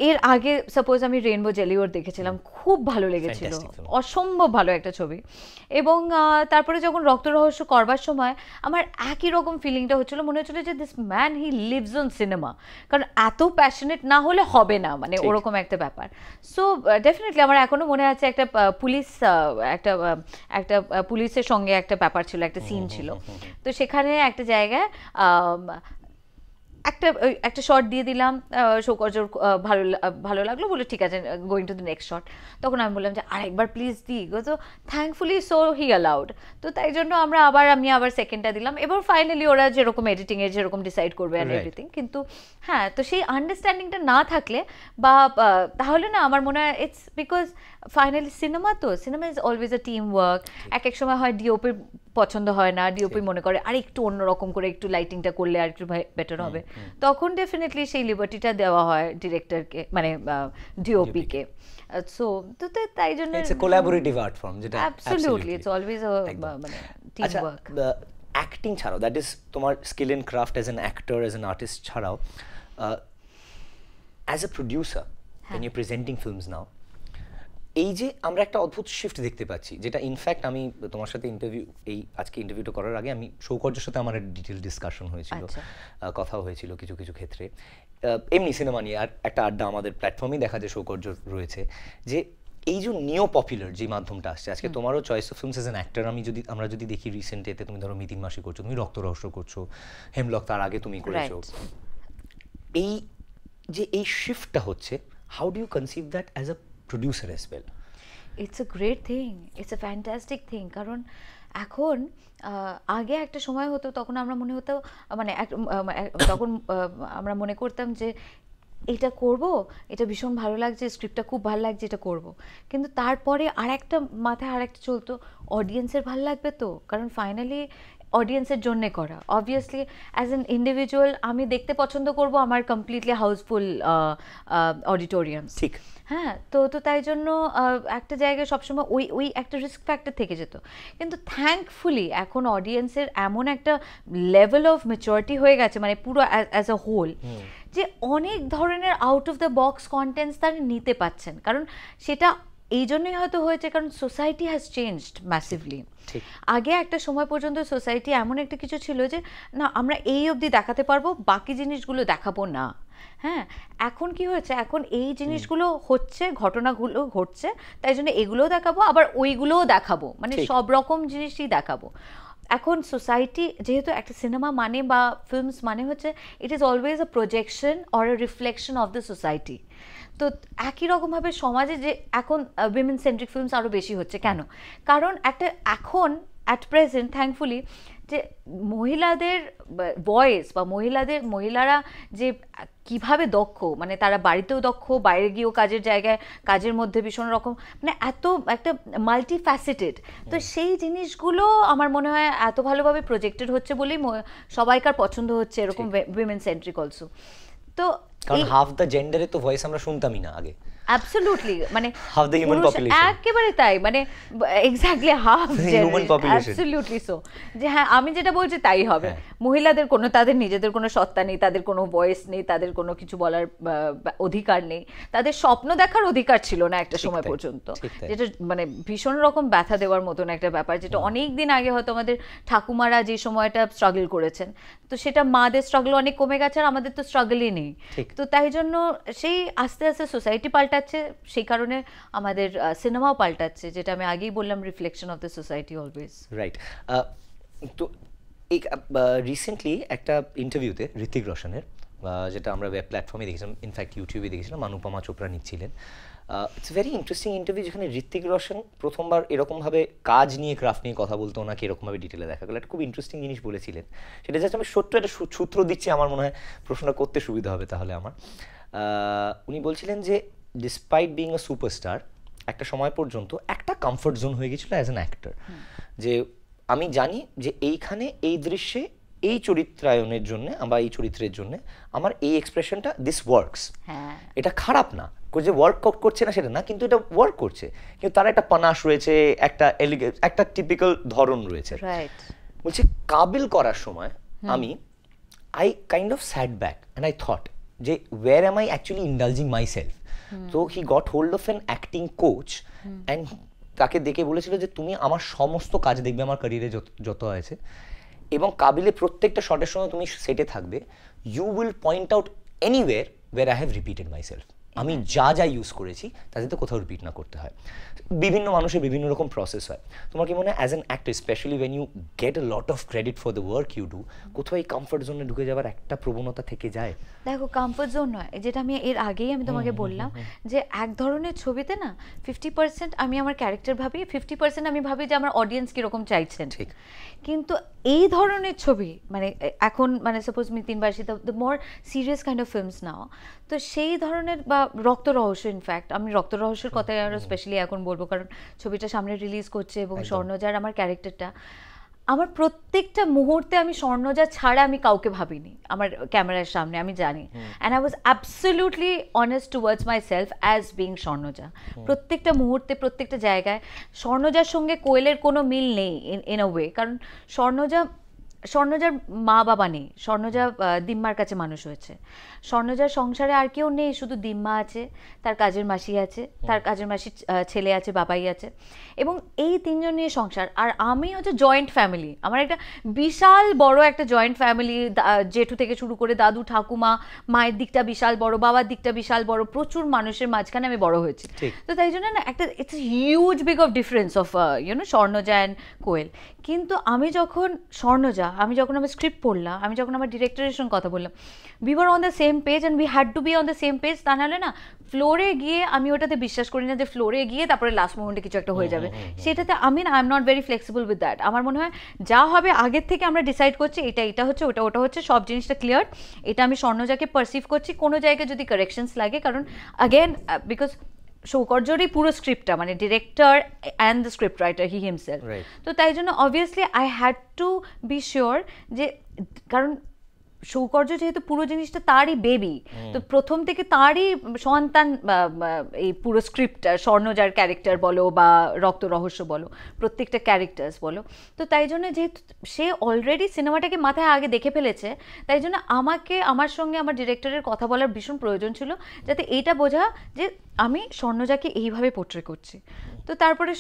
এর আগে সাপোজ আমি রেনবো জেলিওর দেখেছিলাম খুব ভালো লেগেছিল অসম্ভব ভালো একটা ছবি এবং তারপরে যখন রক্ত রহস্য করবার সময় আমার একই রকম ফিলিংটা হচ্ছিল মনে হচ্ছিল যে this man he lives on cinema কারণ এত প্যাশনেট না হলে হবে না মানে ওরকম একটা ব্যাপার সো ডেফিনেটলি আমার এখনও মনে আছে একটা পুলিশ একটা একটা পুলিশের সঙ্গে একটা ব্যাপার ছিল একটা সিন ছিল তো সেখানে একটা জায়গায় একটা একটা শট দিয়ে দিলাম সৌকর্যর ভালো ভালো লাগলো বলে ঠিক আছে going to the next shot তখন আমি বললাম যে আরেকবার প্লিজ দি তো থ্যাঙ্কফুলি সো হি অ্যালাউড তো তাই জন্য আমরা আবার আমি আবার সেকেন্ডটা দিলাম এবার ফাইনালি ওরা যেরকম এডিটিংয়ে যেরকম ডিসাইড করবে আর এভরিথিং কিন্তু হ্যাঁ তো সেই আন্ডারস্ট্যান্ডিংটা না থাকলে বা তাহলে না আমার মনে হয় ইটস বিকজ ফাইনালি সিনেমা তো cinema is always a team work এক এক সময় হয় ডিওপির পছন্দ হয় না ডিওপি মনে করে আর একটু অন্যরকম করে একটু লাইটিংটা করলে আর একটু বেটার হবে তখন ডেফিনেটলি সেই লিবার্টিটা দেওয়া হয় ডিরেক্টরকে মানে ডিওপিকে সো তো তাই জন্য it's a collaborative
art form যেটা অ্যাবসলিউটলি ইটস
অলওয়েজ আ মানে টিম ওয়ার্ক
অ্যাক্টিং ছাড়াও দ্যাট ইজ তোমার skill in craft as an actor as an artist ছাড়াও অ্যাজ এ প্রডিউসার when হ্যাঁ। you're presenting films now এই যে আমরা একটা অদ্ভুত শিফট দেখতে পাচ্ছি যেটা ইনফ্যাক্ট আমি তোমার সাথে ইন্টারভিউ এই আজকে ইন্টারভিউটা করার আগে আমি সৌকর্যের সাথে আমার ডিটেল ডিসকাশন হয়েছিল আচ্ছা। কথা হয়েছিল কিছু কিছু ক্ষেত্রে এমনি সিনেমা নিয়ে আর একটা আড্ডা আমাদের প্ল্যাটফর্মে দেখা যায় সৌকর্য রয়েছে যে এই যে নিও পপুলার যে মাধ্যমটা আসছে আজকে তোমারও choice of films as an actor আমি যদি আমরা যদি দেখি রিসেন্ট এতে তুমি ধরো মিতিন মাসি করছো তুমি রক্ত রহস্য করছো হেমলক তার আগে তুমি করেছো এই যে এই শিফটটা হচ্ছে how do you conceive that as a producer as well
it's a great thing it's a fantastic thing কারণ এখন আগে একটা সময় হতো তখন আমরা মনে হতো মানে, মানে [coughs] তখন আমরা মনে করতাম যে এটা করব এটা ভীষণ ভালো লাগছে স্ক্রিপ্টটা খুব ভালো লাগছে এটা করব কিন্তু তারপরে আর একটা মাথায় আর একটা চলতো অডিয়েন্সের ভালো লাগবে তো কারণ ফাইনালি অডিয়েন্সের জন্যে করা অবভিয়াসলি অ্যাজ এন ইন্ডিভিজুয়াল আমি দেখতে পছন্দ করব আমার কমপ্লিটলি হাউসফুল অডিটোরিয়াম ঠিক হ্যাঁ তো তো তাই জন্য একটা জায়গায় সবসময় ওই ওই একটা রিস্ক ফ্যাক্টর থেকে যেত কিন্তু থ্যাঙ্কফুলি এখন অডিয়েন্সের এমন একটা লেভেল অফ মেচুরিটি হয়ে গেছে মানে পুরো অ্যাজ আ হোল যে অনেক ধরনের out of the box contents তারা নিতে পাচ্ছেন কারণ সেটা এই জন্যই হয়তো হয়েছে কারণ সোসাইটি হ্যাজ চেঞ্জড ম্যাসিভলি আগে একটা সময় পর্যন্ত সোসাইটি এমন একটা কিছু ছিল যে না আমরা এই অবধি দেখাতে পারবো বাকি জিনিসগুলো দেখাবো না হ্যাঁ এখন কি হয়েছে এখন এই জিনিসগুলো হচ্ছে ঘটনাগুলো ঘটছে তাই জন্য এগুলোও দেখাবো আবার ওইগুলোও দেখাবো মানে সব রকম জিনিসই দেখাবো এখন সোসাইটি যেহেতু একটা সিনেমা মানে বা ফিল্মস মানে হচ্ছে it is always a projection or a reflection of the society তো একই রকমভাবে সমাজে যে এখন উইমেন সেন্ট্রিক ফিল্মস আরও বেশি হচ্ছে কেন কারণ একটা এখন অ্যাট প্রেজেন্ট থ্যাঙ্কফুলি যে মহিলাদের ভয়েস বা মহিলাদের মহিলারা যে কিভাবে দক্ষ মানে তারা বাড়িতেও দক্ষ বাইরে গিয়েও কাজের জায়গায় কাজের মধ্যে ভীষণ রকম মানে এত একটা মাল্টি ফ্যাসেটেড তো সেই জিনিসগুলো আমার মনে হয় এত ভালোভাবে প্রজেক্টেড হচ্ছে বলেই সবাইকার পছন্দ হচ্ছে এরকম উইমেন সেন্ট্রিক অলসো তো কারণ
হাফ দ্য জেন্ডারে তো ভয়েস আমরা শুনতামই না আগে
অ্যাবসলিউটলি মানে হাফ দ্য হিউম্যান পপুলেশন একেবারে তাই মানে exactly half human population absolutely so যে হ্যাঁ আমি যেটা বলছি তাই হবে হ্যাঁ। মহিলাদের কোনো তাদের নিজেদের কোনো সত্তা নেই তাদের কোনো ভয়েস নেই তাদের কোনো কিছু বলার অধিকার নেই তাদের স্বপ্ন দেখার অধিকার ছিল না একটা সময় পর্যন্ত যেটা মানে ভীষণ রকম ব্যথা দেওয়ার মতন একটা ব্যাপার যেটা অনেক দিন আগে হয়তো আমাদের ঠাকুমারা যে সময়টা স্ট্রাগল করেছেন তো সেটা মাদের স্ট্রাগল অনেক কমে গেছে আর আমাদের তো স্ট্রাগলই নেই তো তাই জন্য সেই আস্তে আস্তে সোসাইটি পাল্টা পাল্টাচ্ছে সেই কারণে আমাদের সিনেমাও পাল্টাচ্ছে যেটা আমি আগেই বললাম reflection of the society always
right তো এই রিসেন্টলি একটা ইন্টারভিউতে ঋতিক রোশনের যেটা আমরা ওয়েব প্ল্যাটফর্মে দেখেছিলাম ইনফ্যাক্ট ইউটিউবে দেখেছিলাম অনুপমা চোপড়া নিচ্ছিলেন ইটস ভেরি ইন্টারেস্টিং ইন্টারভিউ যেখানে ঋত্বিক রোশন প্রথমবার এরকমভাবে কাজ নিয়ে ক্রাফট নিয়ে কথা বলতো ওনাকে এরকমভাবে ডিটেলে দেখা গেলো একটা খুব ইন্টারেস্টিং জিনিস বলেছিলেন সেটা জাস্ট আমি সত্য একটা সূত্র দিচ্ছি আমার মনে হয় প্রশ্নটা করতে সুবিধা হবে তাহলে আমার উনি বলছিলেন যে ডিসপাইট বিং এ সুপারস্টার একটা সময় পর্যন্ত একটা কমফর্ট জোন হয়ে গেছিলো অ্যাজ অ্যান অ্যাক্টর যে আমি জানি যে এইখানে এই দৃশ্যে এই চরিত্রায়নের জন্য বা এই চরিত্রের জন্য আমার এই এক্সপ্রেশনটা দিস ওয়ার্কস এটা খারাপ না যে ওয়ার্ক আউট করছে না সেটা না কিন্তু এটা ওয়ার্ক করছে কিন্তু তার একটা পানাশ রয়েছে একটা একটা টিপিক্যাল ধরন রয়েছে বলছি কাবিল করার সময় আমি I kind of sat back and I thought যে where am I actually indulging myself তো he got hold of an acting coach and তাকে দেখে বলেছিল যে তুমি আমার সমস্ত কাজ দেখবে আমার ক্যারিয়ারে যত আছে এবং কাবিলে প্রত্যেকটা শটের সময় তুমি সেটে থাকবে you will point out anywhere where I have repeated myself আমি যা যা ইউজ করেছি তাতে তো কোথাও রিপিট না করতে হয় বিভিন্ন মানুষের বিভিন্ন রকম প্রসেস হয় তোমার কি মনে হয় as an actor specially when you get lot of credit for the work you do কোথাও এই কমফর্ট জোনে ঢুকে যাওয়ার একটা প্রবণতা থেকে যায়
দেখো কমফর্ট জোন নয় যেটা আমি এর আগেই আমি তোমাকে বললাম যে এক ধরনের ছবিতে না ফিফটি পার্সেন্ট আমি আমার ক্যারেক্টার ভাবি ফিফটি পার্সেন্ট আমি ভাবি যে আমার অডিয়েন্স কীরকম চাইছেন ঠিক কিন্তু এই ধরনের ছবি মানে এখন মানে সাপোজ মিতিন বাসী the more serious kind of films now তো সেই ধরনের বা রক্ত রহস্য ইনফ্যাক্ট আমি রক্ত রহস্যের কথাই আরও স্পেশালি এখন বলবো কারণ ছবিটা সামনে রিলিজ করছে এবং স্বর্ণজার আমার ক্যারেক্টারটা আমার প্রত্যেকটা মুহূর্তে আমি স্বর্ণজা ছাড়া আমি কাউকে ভাবিনি আমার ক্যামেরার সামনে আমি জানি and I was absolutely honest towards myself as being Swarnaja প্রত্যেকটা মুহূর্তে প্রত্যেকটা জায়গায় স্বর্ণজার সঙ্গে কোয়েলের কোনো মিল নেই ইন এ ওয়ে কারণ স্বর্ণজা স্বর্ণজার মা বাবা নেই স্বর্ণজা দিম্মার কাছে মানুষ হয়েছে স্বর্ণজার সংসারে আর কেউ নেই শুধু দিম্মা আছে তার কাজের মাসি আছে তার কাজের মাসির ছেলে আছে বাবাই আছে এবং এই তিনজন নিয়ে সংসার আর আমি হচ্ছে জয়েন্ট ফ্যামিলি আমার একটা বিশাল বড় একটা জয়েন্ট ফ্যামিলি জেঠু থেকে শুরু করে দাদু ঠাকুমা মায়ের দিকটা বিশাল বড় বাবার দিকটা বিশাল বড় প্রচুর মানুষের মাঝখানে আমি বড় হয়েছি তো তাই জন্য না একটা it's huge big of difference of you know Swarnaja and Koel কিন্তু আমি যখন স্বর্ণজা পড়লাম আমি যখন আমার স্ক্রিপ্ট পড়লাম আমি যখন আমার ডিরেক্টরের সঙ্গে কথা বললাম we were on the same page and we had to be on the same page তা নাহলে না ফ্লোরে গিয়ে আমি ওটাতে বিশ্বাস করি না যে ফ্লোরে গিয়ে তারপরে লাস্ট মোমেন্টে কিছু একটা হয়ে যাবে সেটাতে আমি না I am not very flexible with that আমার মনে হয় যা হবে আগের থেকে আমরা ডিসাইড করছি এটা এটা হচ্ছে ওটা ওটা হচ্ছে সব জিনিসটা ক্লিয়ার এটা আমি স্বর্ণজাকে পারসিভ করছি কোনো জায়গায় যদি কারেকশনস লাগে কারণ আগেন বিকজ সৌকর্যরই পুরো স্ক্রিপ্টটা মানে director and the script writer he himself তো তাই জন্য obviously I had to be sure যে কারণ সৌকর্য যেহেতু পুরো জিনিসটা তারই বেবি তো প্রথম থেকে তারই সন্তান এই পুরো স্ক্রিপ্টটা স্বর্ণজার ক্যারেক্টার বলো বা রক্ত রহস্য বলো প্রত্যেকটা ক্যারেক্টার্স বলো তো তাই জন্য যেহেতু সে অলরেডি সিনেমাটাকে মাথায় আগে দেখে ফেলেছে তাই জন্য আমাকে আমার সঙ্গে আমার ডিরেক্টরের কথা বলার ভীষণ প্রয়োজন ছিল যাতে এইটা বোঝা যে আমি স্বর্ণজাকে এইভাবে পোট্রে করছি তো তারপরে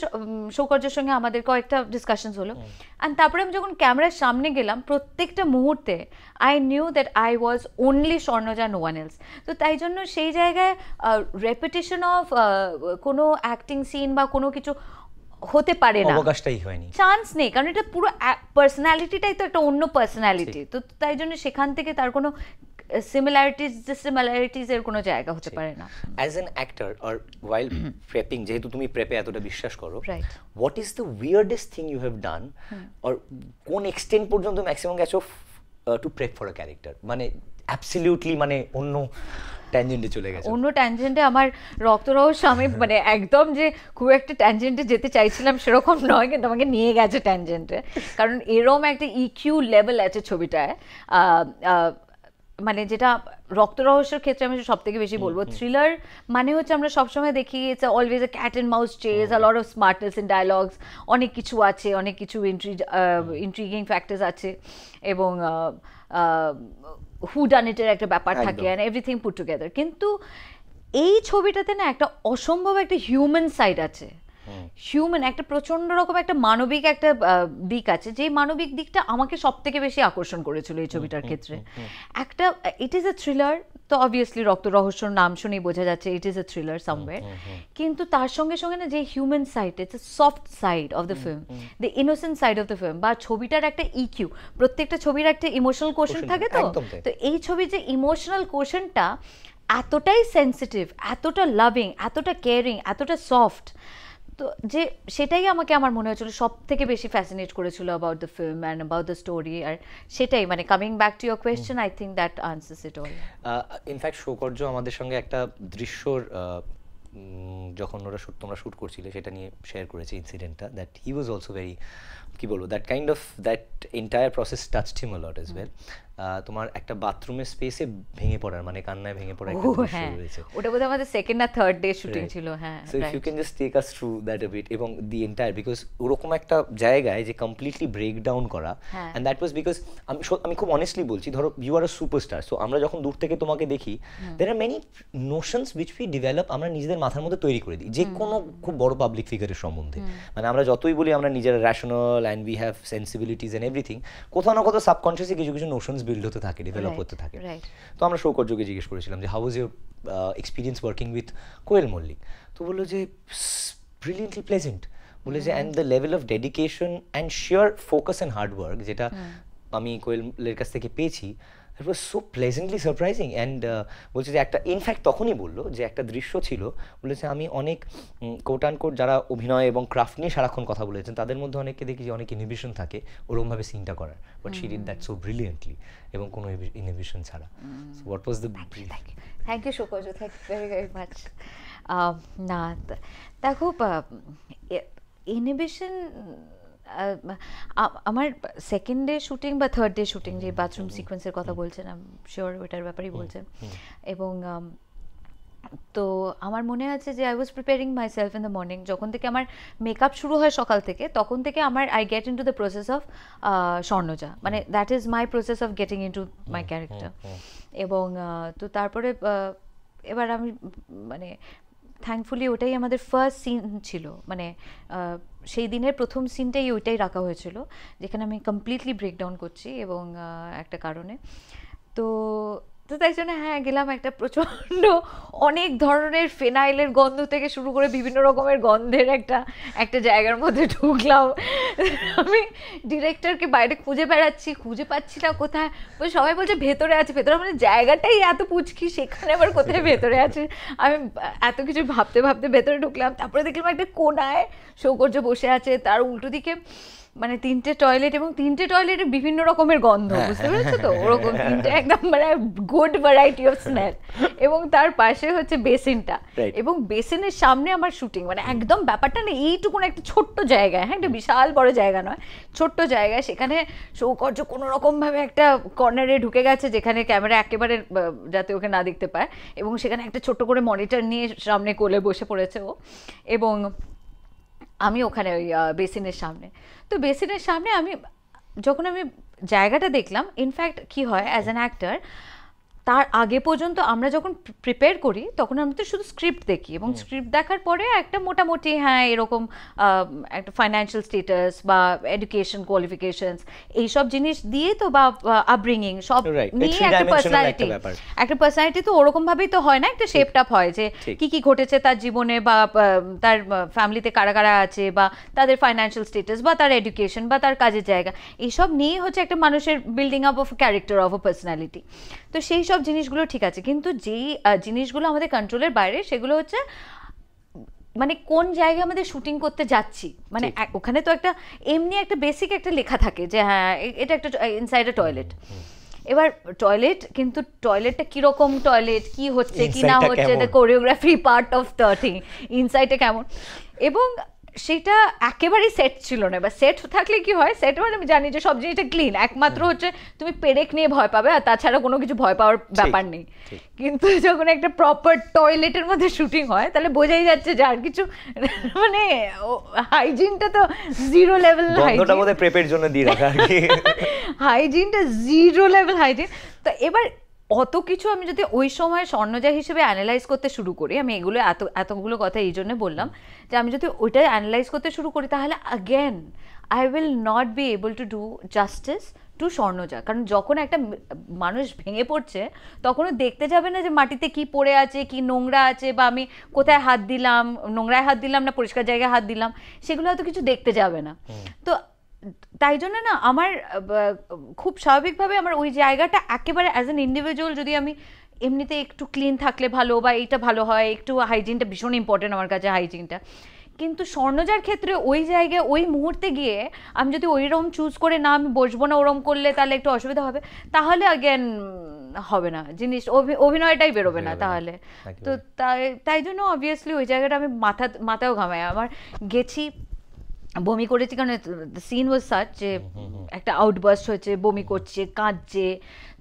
সৌকর্যের সঙ্গে আমাদের কয়েকটা ডিসকাশনস হলো অ্যান্ড তারপরে আমি যখন ক্যামেরার সামনে গেলাম প্রত্যেকটা মুহূর্তে I knew that I was only Swarnaja no one else তো তাই জন্য সেই জায়গায় রেপিটেশন অফ কোনো অ্যাক্টিং সিন বা কোনো কিছু হতে পারে না অবকাশটাই হয়নি চান্স নেই কারণ এটা পুরো পার্সোনালিটিটাই তো একটা অন্য পার্সোনালিটি তো তাই জন্য সেখান থেকে তার কোনো সিমিলারিটিস ডিসিমিলারিটিস এর কোনো জায়গা হতে পারে না
as an actor or while prepping যেহেতু তুমি প্রেপে এতটা বিশ্বাস করো right what is the weirdest thing you have done or কোন এক্সটেন্ট পর্যন্ত ম্যাক্সিমাম গেছো to prep for a character মানে অ্যাবসলিউটলি মানে অন্য ট্যানজেন্টে চলে গেছে
অন্য ট্যানজেন্টে আমার রক্তরহস্য আমি [laughs] মানে একদম যে খুব একটা ট্যানজেন্টে যেতে চাইছিলাম সেরকম নয় কিন্তু আমাকে নিয়ে গেছে ট্যানজেন্টে কারণ এরম একটা ইকিউ e লেভেল আছে ছবিটায় মানে যেটা রক্ত রহস্যের ক্ষেত্রে আমি সব থেকে বেশি বলবো থ্রিলার মানে হচ্ছে আমরা সবসময় দেখি it's always a cat and mouse chase a lot of smartness in dialogues অনেক কিছু আছে অনেক কিছু ইন্ট্রি ইন্ট্রিগিং ফ্যাক্টার্স আছে এবং হু ডানেটের একটা ব্যাপার থাকে অ্যান্ড এভরিথিং পুট টুগেদার কিন্তু এই ছবিটাতে না একটা অসম্ভব একটা হিউম্যান সাইড আছে হিউম্যান একটা প্রচন্ড রকম একটা মানবিক একটা দিক আছে যে মানবিক দিকটা আমাকে সব থেকে বেশি আকর্ষণ করেছিল এই ছবিটার ক্ষেত্রে একটা ইট ইজ এ থ্রিলার তো অবভিয়াসলি রক্ত রহস্য নাম শুনেই বোঝা যাচ্ছে ইট ইজ এ থ্রিলার সামওয়ের কিন্তু তার সঙ্গে সঙ্গে না যে human side it's a soft side of the film the innocent side of the film বা ছবিটার একটা ইকিউ e প্রত্যেকটা ছবির একটা ইমোশনাল কোশন থাকে তো তো এই ছবির যে ইমোশনাল কোশনটা এতটাই সেন্সিটিভ এতটা লাভিং এতটা কেয়ারিং এতটা সফট তো যে সেটাই আমাকে আমার মনে হয়েছিল সব থেকে বেশি ফ্যাসিনেট করেছিল about the film and about the story আর সেটাই মানে coming back to your question I think that answers it all
in fact Soukarya আমাদের সঙ্গে একটা দৃশ্যর যখন ওরা শুট তোমরা শুট করছিলে সেটা নিয়ে শেয়ার করেছে ইনসিডেন্টটা that he was also very কী বলবো that kind of that entire process touch him a lot as well তোমার একটা বাথরুমের স্পেসে ভেঙে পড়ার মানে কান্নায় ভেঙে পড়ার একটা দৃশ্য হ্যাঁ। রয়েছে ওটা
বোধহয় আমাদের সেকেন্ড আর থার্ড ডে শুটিং ছিল হ্যাঁ so if you
can just take us through that a bit এবং দি এন্টায়ার বিকজ ওরকম একটা জায়গায় যে কমপ্লিটলি ব্রেকডাউন করা এন্ড দ্যাট ওয়াজ বিকজ আমি আমি খুব অনেস্টলি বলছি ধরো you are a superstar so আমরা যখন দূর থেকে তোমাকে দেখি there are many notions which we develop আমরা নিজেদের মাথার মধ্যে তৈরি করে দিই যে কোনো খুব বড় পাবলিক ফিগারের সম্বন্ধে মানে আমরা যতই বলি আমরা নিজেরা rational and we have sensibilities and everything কোথাও না কোথাও সাবকনশিয়াসে কিছু কিছু নোশনস বিল্ড হতে থাকে ডেভেলপ হতে থাকে তো আমরা সৌকর্যকে জিজ্ঞেস করেছিলাম যে how was your experience working with Koel Mallick তো বললো যে ব্রিলিয়েন্টলি প্লেজেন্ট বলে যে and the level of dedication and sure focus and hard work যেটা mm. আমি কোয়েলের কাছ থেকে পেয়েছি it was so pleasantly surprising and বলছে যে একটা ইনফ্যাক্ট তখনই বললো যে একটা দৃশ্য ছিল বলেছে আমি অনেক কোট অ্যান্ড কোট যারা অভিনয় এবং ক্রাফট নিয়ে সারাক্ষণ কথা বলেছেন তাদের মধ্যে অনেকে দেখি যে অনেক ইনহিবিশন থাকে ওরমভাবে সিনটা করার but she did that so brilliantly এবং কোনো ইনহিবিশন ছাড়া so what was the
thank you সুকজ thank you very very much না দেখো ইনহিবিশন আমার সেকেন্ড ডে শুটিং বা থার্ড ডে শুটিং যে বাথরুম সিকোয়েন্সের কথা বলছেন শিওর ওটার ব্যাপারেই বলছেন এবং তো আমার মনে আছে যে I was preparing myself in the morning যখন থেকে আমার মেকআপ শুরু হয় সকাল থেকে তখন থেকে আমার I get into the process of Swarnaja মানে that is my process of getting into my character এবং তো তারপরে এবার আমি মানে থ্যাঙ্কফুলি ওটাই আমাদের ফার্স্ট সিন ছিল মানে সেই দিনের প্রথম সিনটাই ওইটাই রাখা হয়েছিল যেখানে আমি কমপ্লিটলি ব্রেকডাউন করছি এবং একটা কারণে তো তো তাই জন্য হ্যাঁ গেলাম একটা প্রচণ্ড অনেক ধরনের ফেনাইলের গন্ধ থেকে শুরু করে বিভিন্ন রকমের গন্ধের একটা একটা জায়গার মধ্যে ঢুকলাম আমি ডিরেক্টরকে বাইরে খুঁজে বেড়াচ্ছি খুঁজে পাচ্ছি না কোথায় সবাই বলছে ভেতরে আছে ভেতরে মানে জায়গাটাই এত পুচকি সেখানে আবার কোথায় ভেতরে আছে আমি এত কিছু ভাবতে ভাবতে ভেতরে ঢুকলাম তারপরে দেখলাম একটা কোনায় সৌকর্য বসে আছে তার উল্টো দিকে মানে তিনটে টয়লেট এবং তিনটে টয়লেটে বিভিন্ন রকমের গন্ধ হ্যাঁ। বুঝতে পেরেছো তো ওরকম তিনটে একদম মানে গুড ভ্যারাইটি অফ স্মেল এবং তার পাশে হচ্ছে বেসিনটা এবং বেসিনের সামনে আমার শুটিং মানে একদম ব্যাপারটা না এইটুকুন একটা ছোট্ট জায়গায় হ্যাঁ একটা বিশাল বড় জায়গা নয় ছোট্ট জায়গায় সেখানে সৌকর্য কোনো রকমভাবে একটা কর্নারে ঢুকে গেছে যেখানে ক্যামেরা একেবারে যাতে ওকে না দেখতে পায় এবং সেখানে একটা ছোট্ট করে মনিটর নিয়ে সামনে কোলে বসে পড়েছে ও এবং আমি ওখানে ওই বেসিনের সামনে তো বেসিনের সামনে আমি যখন আমি জায়গাটা দেখলাম ইনফ্যাক্ট কি হয় অ্যাজ অ্যান অ্যাক্টার তার আগে পর্যন্ত আমরা যখন প্রিপেয়ার করি তখন আমরা তো শুধু স্ক্রিপ্ট দেখি এবং স্ক্রিপ্ট দেখার পরে একটা মোটামুটি হ্যাঁ এরকম একটা ফাইন্যান্সিয়াল স্টেটাস বা এডুকেশন কোয়ালিফিকেশনস এইসব জিনিস দিয়ে তো বা আপব্রিঙিং সব নিয়ে একটা পার্সোনালিটি একটা পার্সোনালিটি তো ওরকমভাবেই তো হয় না একটা শেপড আপ হয় যে কি কি ঘটেছে তার জীবনে বা তার ফ্যামিলিতে কারা কারা আছে বা তাদের ফাইন্যান্সিয়াল স্টেটাস বা তার এডুকেশন বা তার কাজের জায়গা এইসব নিয়ে হচ্ছে একটা মানুষের building up of character of a personality তো সেই সব সব জিনিসগুলো ঠিক আছে কিন্তু যেই জিনিসগুলো আমাদের কন্ট্রোলের বাইরে সেগুলো হচ্ছে মানে কোন জায়গায় আমাদের শুটিং করতে যাচ্ছি মানে ওখানে তো একটা এমনি একটা বেসিক একটা লেখা থাকে যে হ্যাঁ এটা একটা ইনসাইড এ টয়লেট এবার টয়লেট কিন্তু টয়লেটটা কিরকম টয়লেট কি হচ্ছে কি না হচ্ছে the choreography part of the thing ইনসাইডে কেমন এবং সেটা একেবারেই সেট ছিল না এবার সেট থাকলে কি হয় সেট মানে আমি জানি যে সব জিনিসটা ক্লিন একমাত্র হচ্ছে তুমি পেরেক নিয়ে ভয় পাবে আর তাছাড়া কোনো কিছু ভয় পাওয়ার ব্যাপার নেই কিন্তু যখন একটা প্রপার টয়লেটের মধ্যে শুটিং হয় তাহলে বোঝাই যাচ্ছে যে আর কিছু [laughs] মানে হাইজিনটা তো জিরো লেভেল হাইজিন
প্রেপের জন্য দিয়ে রাখা
হাইজিনটা জিরো লেভেল হাইজিন তো এবার অত কিছু আমি যদি ওই সময় স্বর্ণজা হিসেবে অ্যানালাইজ করতে শুরু করি আমি এগুলো এত এতগুলো কথা এই জন্য বললাম যে আমি যদি ওইটা অ্যানালাইজ করতে শুরু করি তাহলে again I will not be able to do justice to Swarnaja কারণ যখন একটা মানুষ ভেঙে পড়ছে তখনও দেখতে যাবে না যে মাটিতে কি পড়ে আছে কি নোংরা আছে বা আমি কোথায় হাত দিলাম নোংরায় হাত দিলাম না পরিষ্কার জায়গায় হাত দিলাম সেগুলো হয়তো কিছু দেখতে যাবে না তো তাই জন্য না আমার খুব স্বাভাবিকভাবে আমার ওই জায়গাটা একেবারে অ্যাজ এন ইন্ডিভিজুয়াল যদি আমি এমনিতে একটু ক্লিন থাকলে ভালো বা এইটা ভালো হয় একটু হাইজিনটা ভীষণ ইম্পর্টেন্ট আমার কাছে হাইজিনটা কিন্তু স্বর্ণজার ক্ষেত্রে ওই জায়গায় ওই মুহূর্তে গিয়ে আমি যদি ওই রকম চুজ করে না আমি বসবো না ওরম করলে তাহলে একটু অসুবিধা হবে তাহলে আগেন হবে না জিনিস অভিনয়টাই বেরোবে না তাহলে তো তাই তাই জন্য অবভিয়াসলি ওই জায়গাটা আমি মাথা মাথাও ঘামাই আমার গেছি বমি করেছি কারণ সিন ওয়াজ সাচ যে একটা আউটবাস্ট হয়েছে বমি করছে কাঁদছে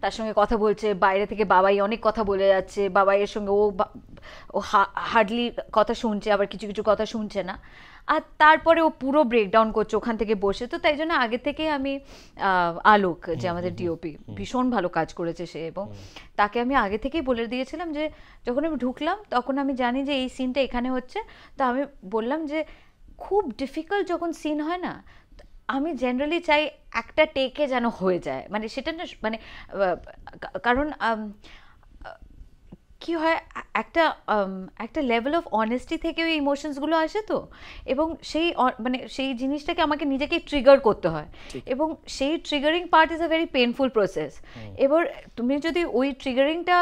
তার সঙ্গে কথা বলছে বাইরে থেকে বাবাই অনেক কথা বলে যাচ্ছে বাবাইয়ের সঙ্গে ও ও হার্ডলি কথা শুনছে আবার কিছু কিছু কথা শুনছে না আর তারপরে ও পুরো ব্রেকডাউন করছে ওখান থেকে বসে তো তাই জন্য আগে থেকে আমি আলোক যে আমাদের ডিওপি ভীষণ ভালো কাজ করেছে সে এবং তাকে আমি আগে থেকেই বলে দিয়েছিলাম যে যখন আমি ঢুকলাম তখন আমি জানি যে এই সিনটা এখানে হচ্ছে তো আমি বললাম যে খুব ডিফিকাল্ট যখন সিন হয় না আমি জেনারেলি চাই একটা টেকে যেন হয়ে যায় মানে সেটা না মানে কারণ কি হয় একটা একটা লেভেল অফ অনেস্টি থেকে ওই ইমোশনসগুলো আসে তো এবং সেই মানে সেই জিনিসটাকে আমাকে নিজেকে ট্রিগার করতে হয় এবং সেই triggering part is a very painful process এবার তুমি যদি ওই ট্রিগারিংটা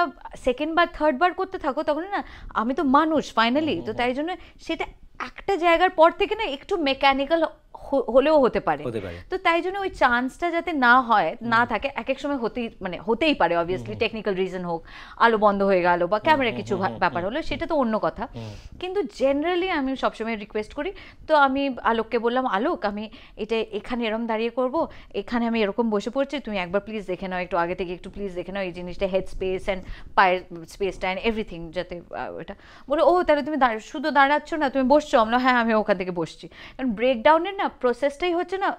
সেকেন্ড বার থার্ড বার করতে থাকো তখন না আমি তো মানুষ ফাইনালি তো তাই জন্য সেটা একটা জায়গার পর থেকে না একটু মেকানিক্যাল হলেও হতে পারে তো তাই জন্য ওই চান্সটা যাতে না হয় না থাকে এক এক সময় হতেই মানে হতেই পারে অবভিয়াসলি টেকনিক্যাল রিজন হোক আলো বন্ধ হয়ে গেল বা ক্যামেরা কিছু ব্যাপার হলো সেটা তো অন্য কথা কিন্তু জেনারেলি আমি সবসময় রিকোয়েস্ট করি তো আমি আলোককে বললাম আলোক আমি এটা এখানে এরম দাঁড়িয়ে করব এখানে আমি এরকম বসে পড়ছি তুমি একবার প্লিজ দেখে নাও একটু আগে থেকে একটু প্লিজ দেখে নাও এই জিনিসটা হেড স্পেস অ্যান্ড পায়ের স্পেসটা অ্যান্ড এভরিথিং যাতে ওটা বলো ও তাহলে তুমি শুধু দাঁড়াচ্ছ না তুমি বসছো আমরা হ্যাঁ আমি ওখান থেকে বসছি কারণ ব্রেকডাউনের না প্রসেসটাই হচ্ছে না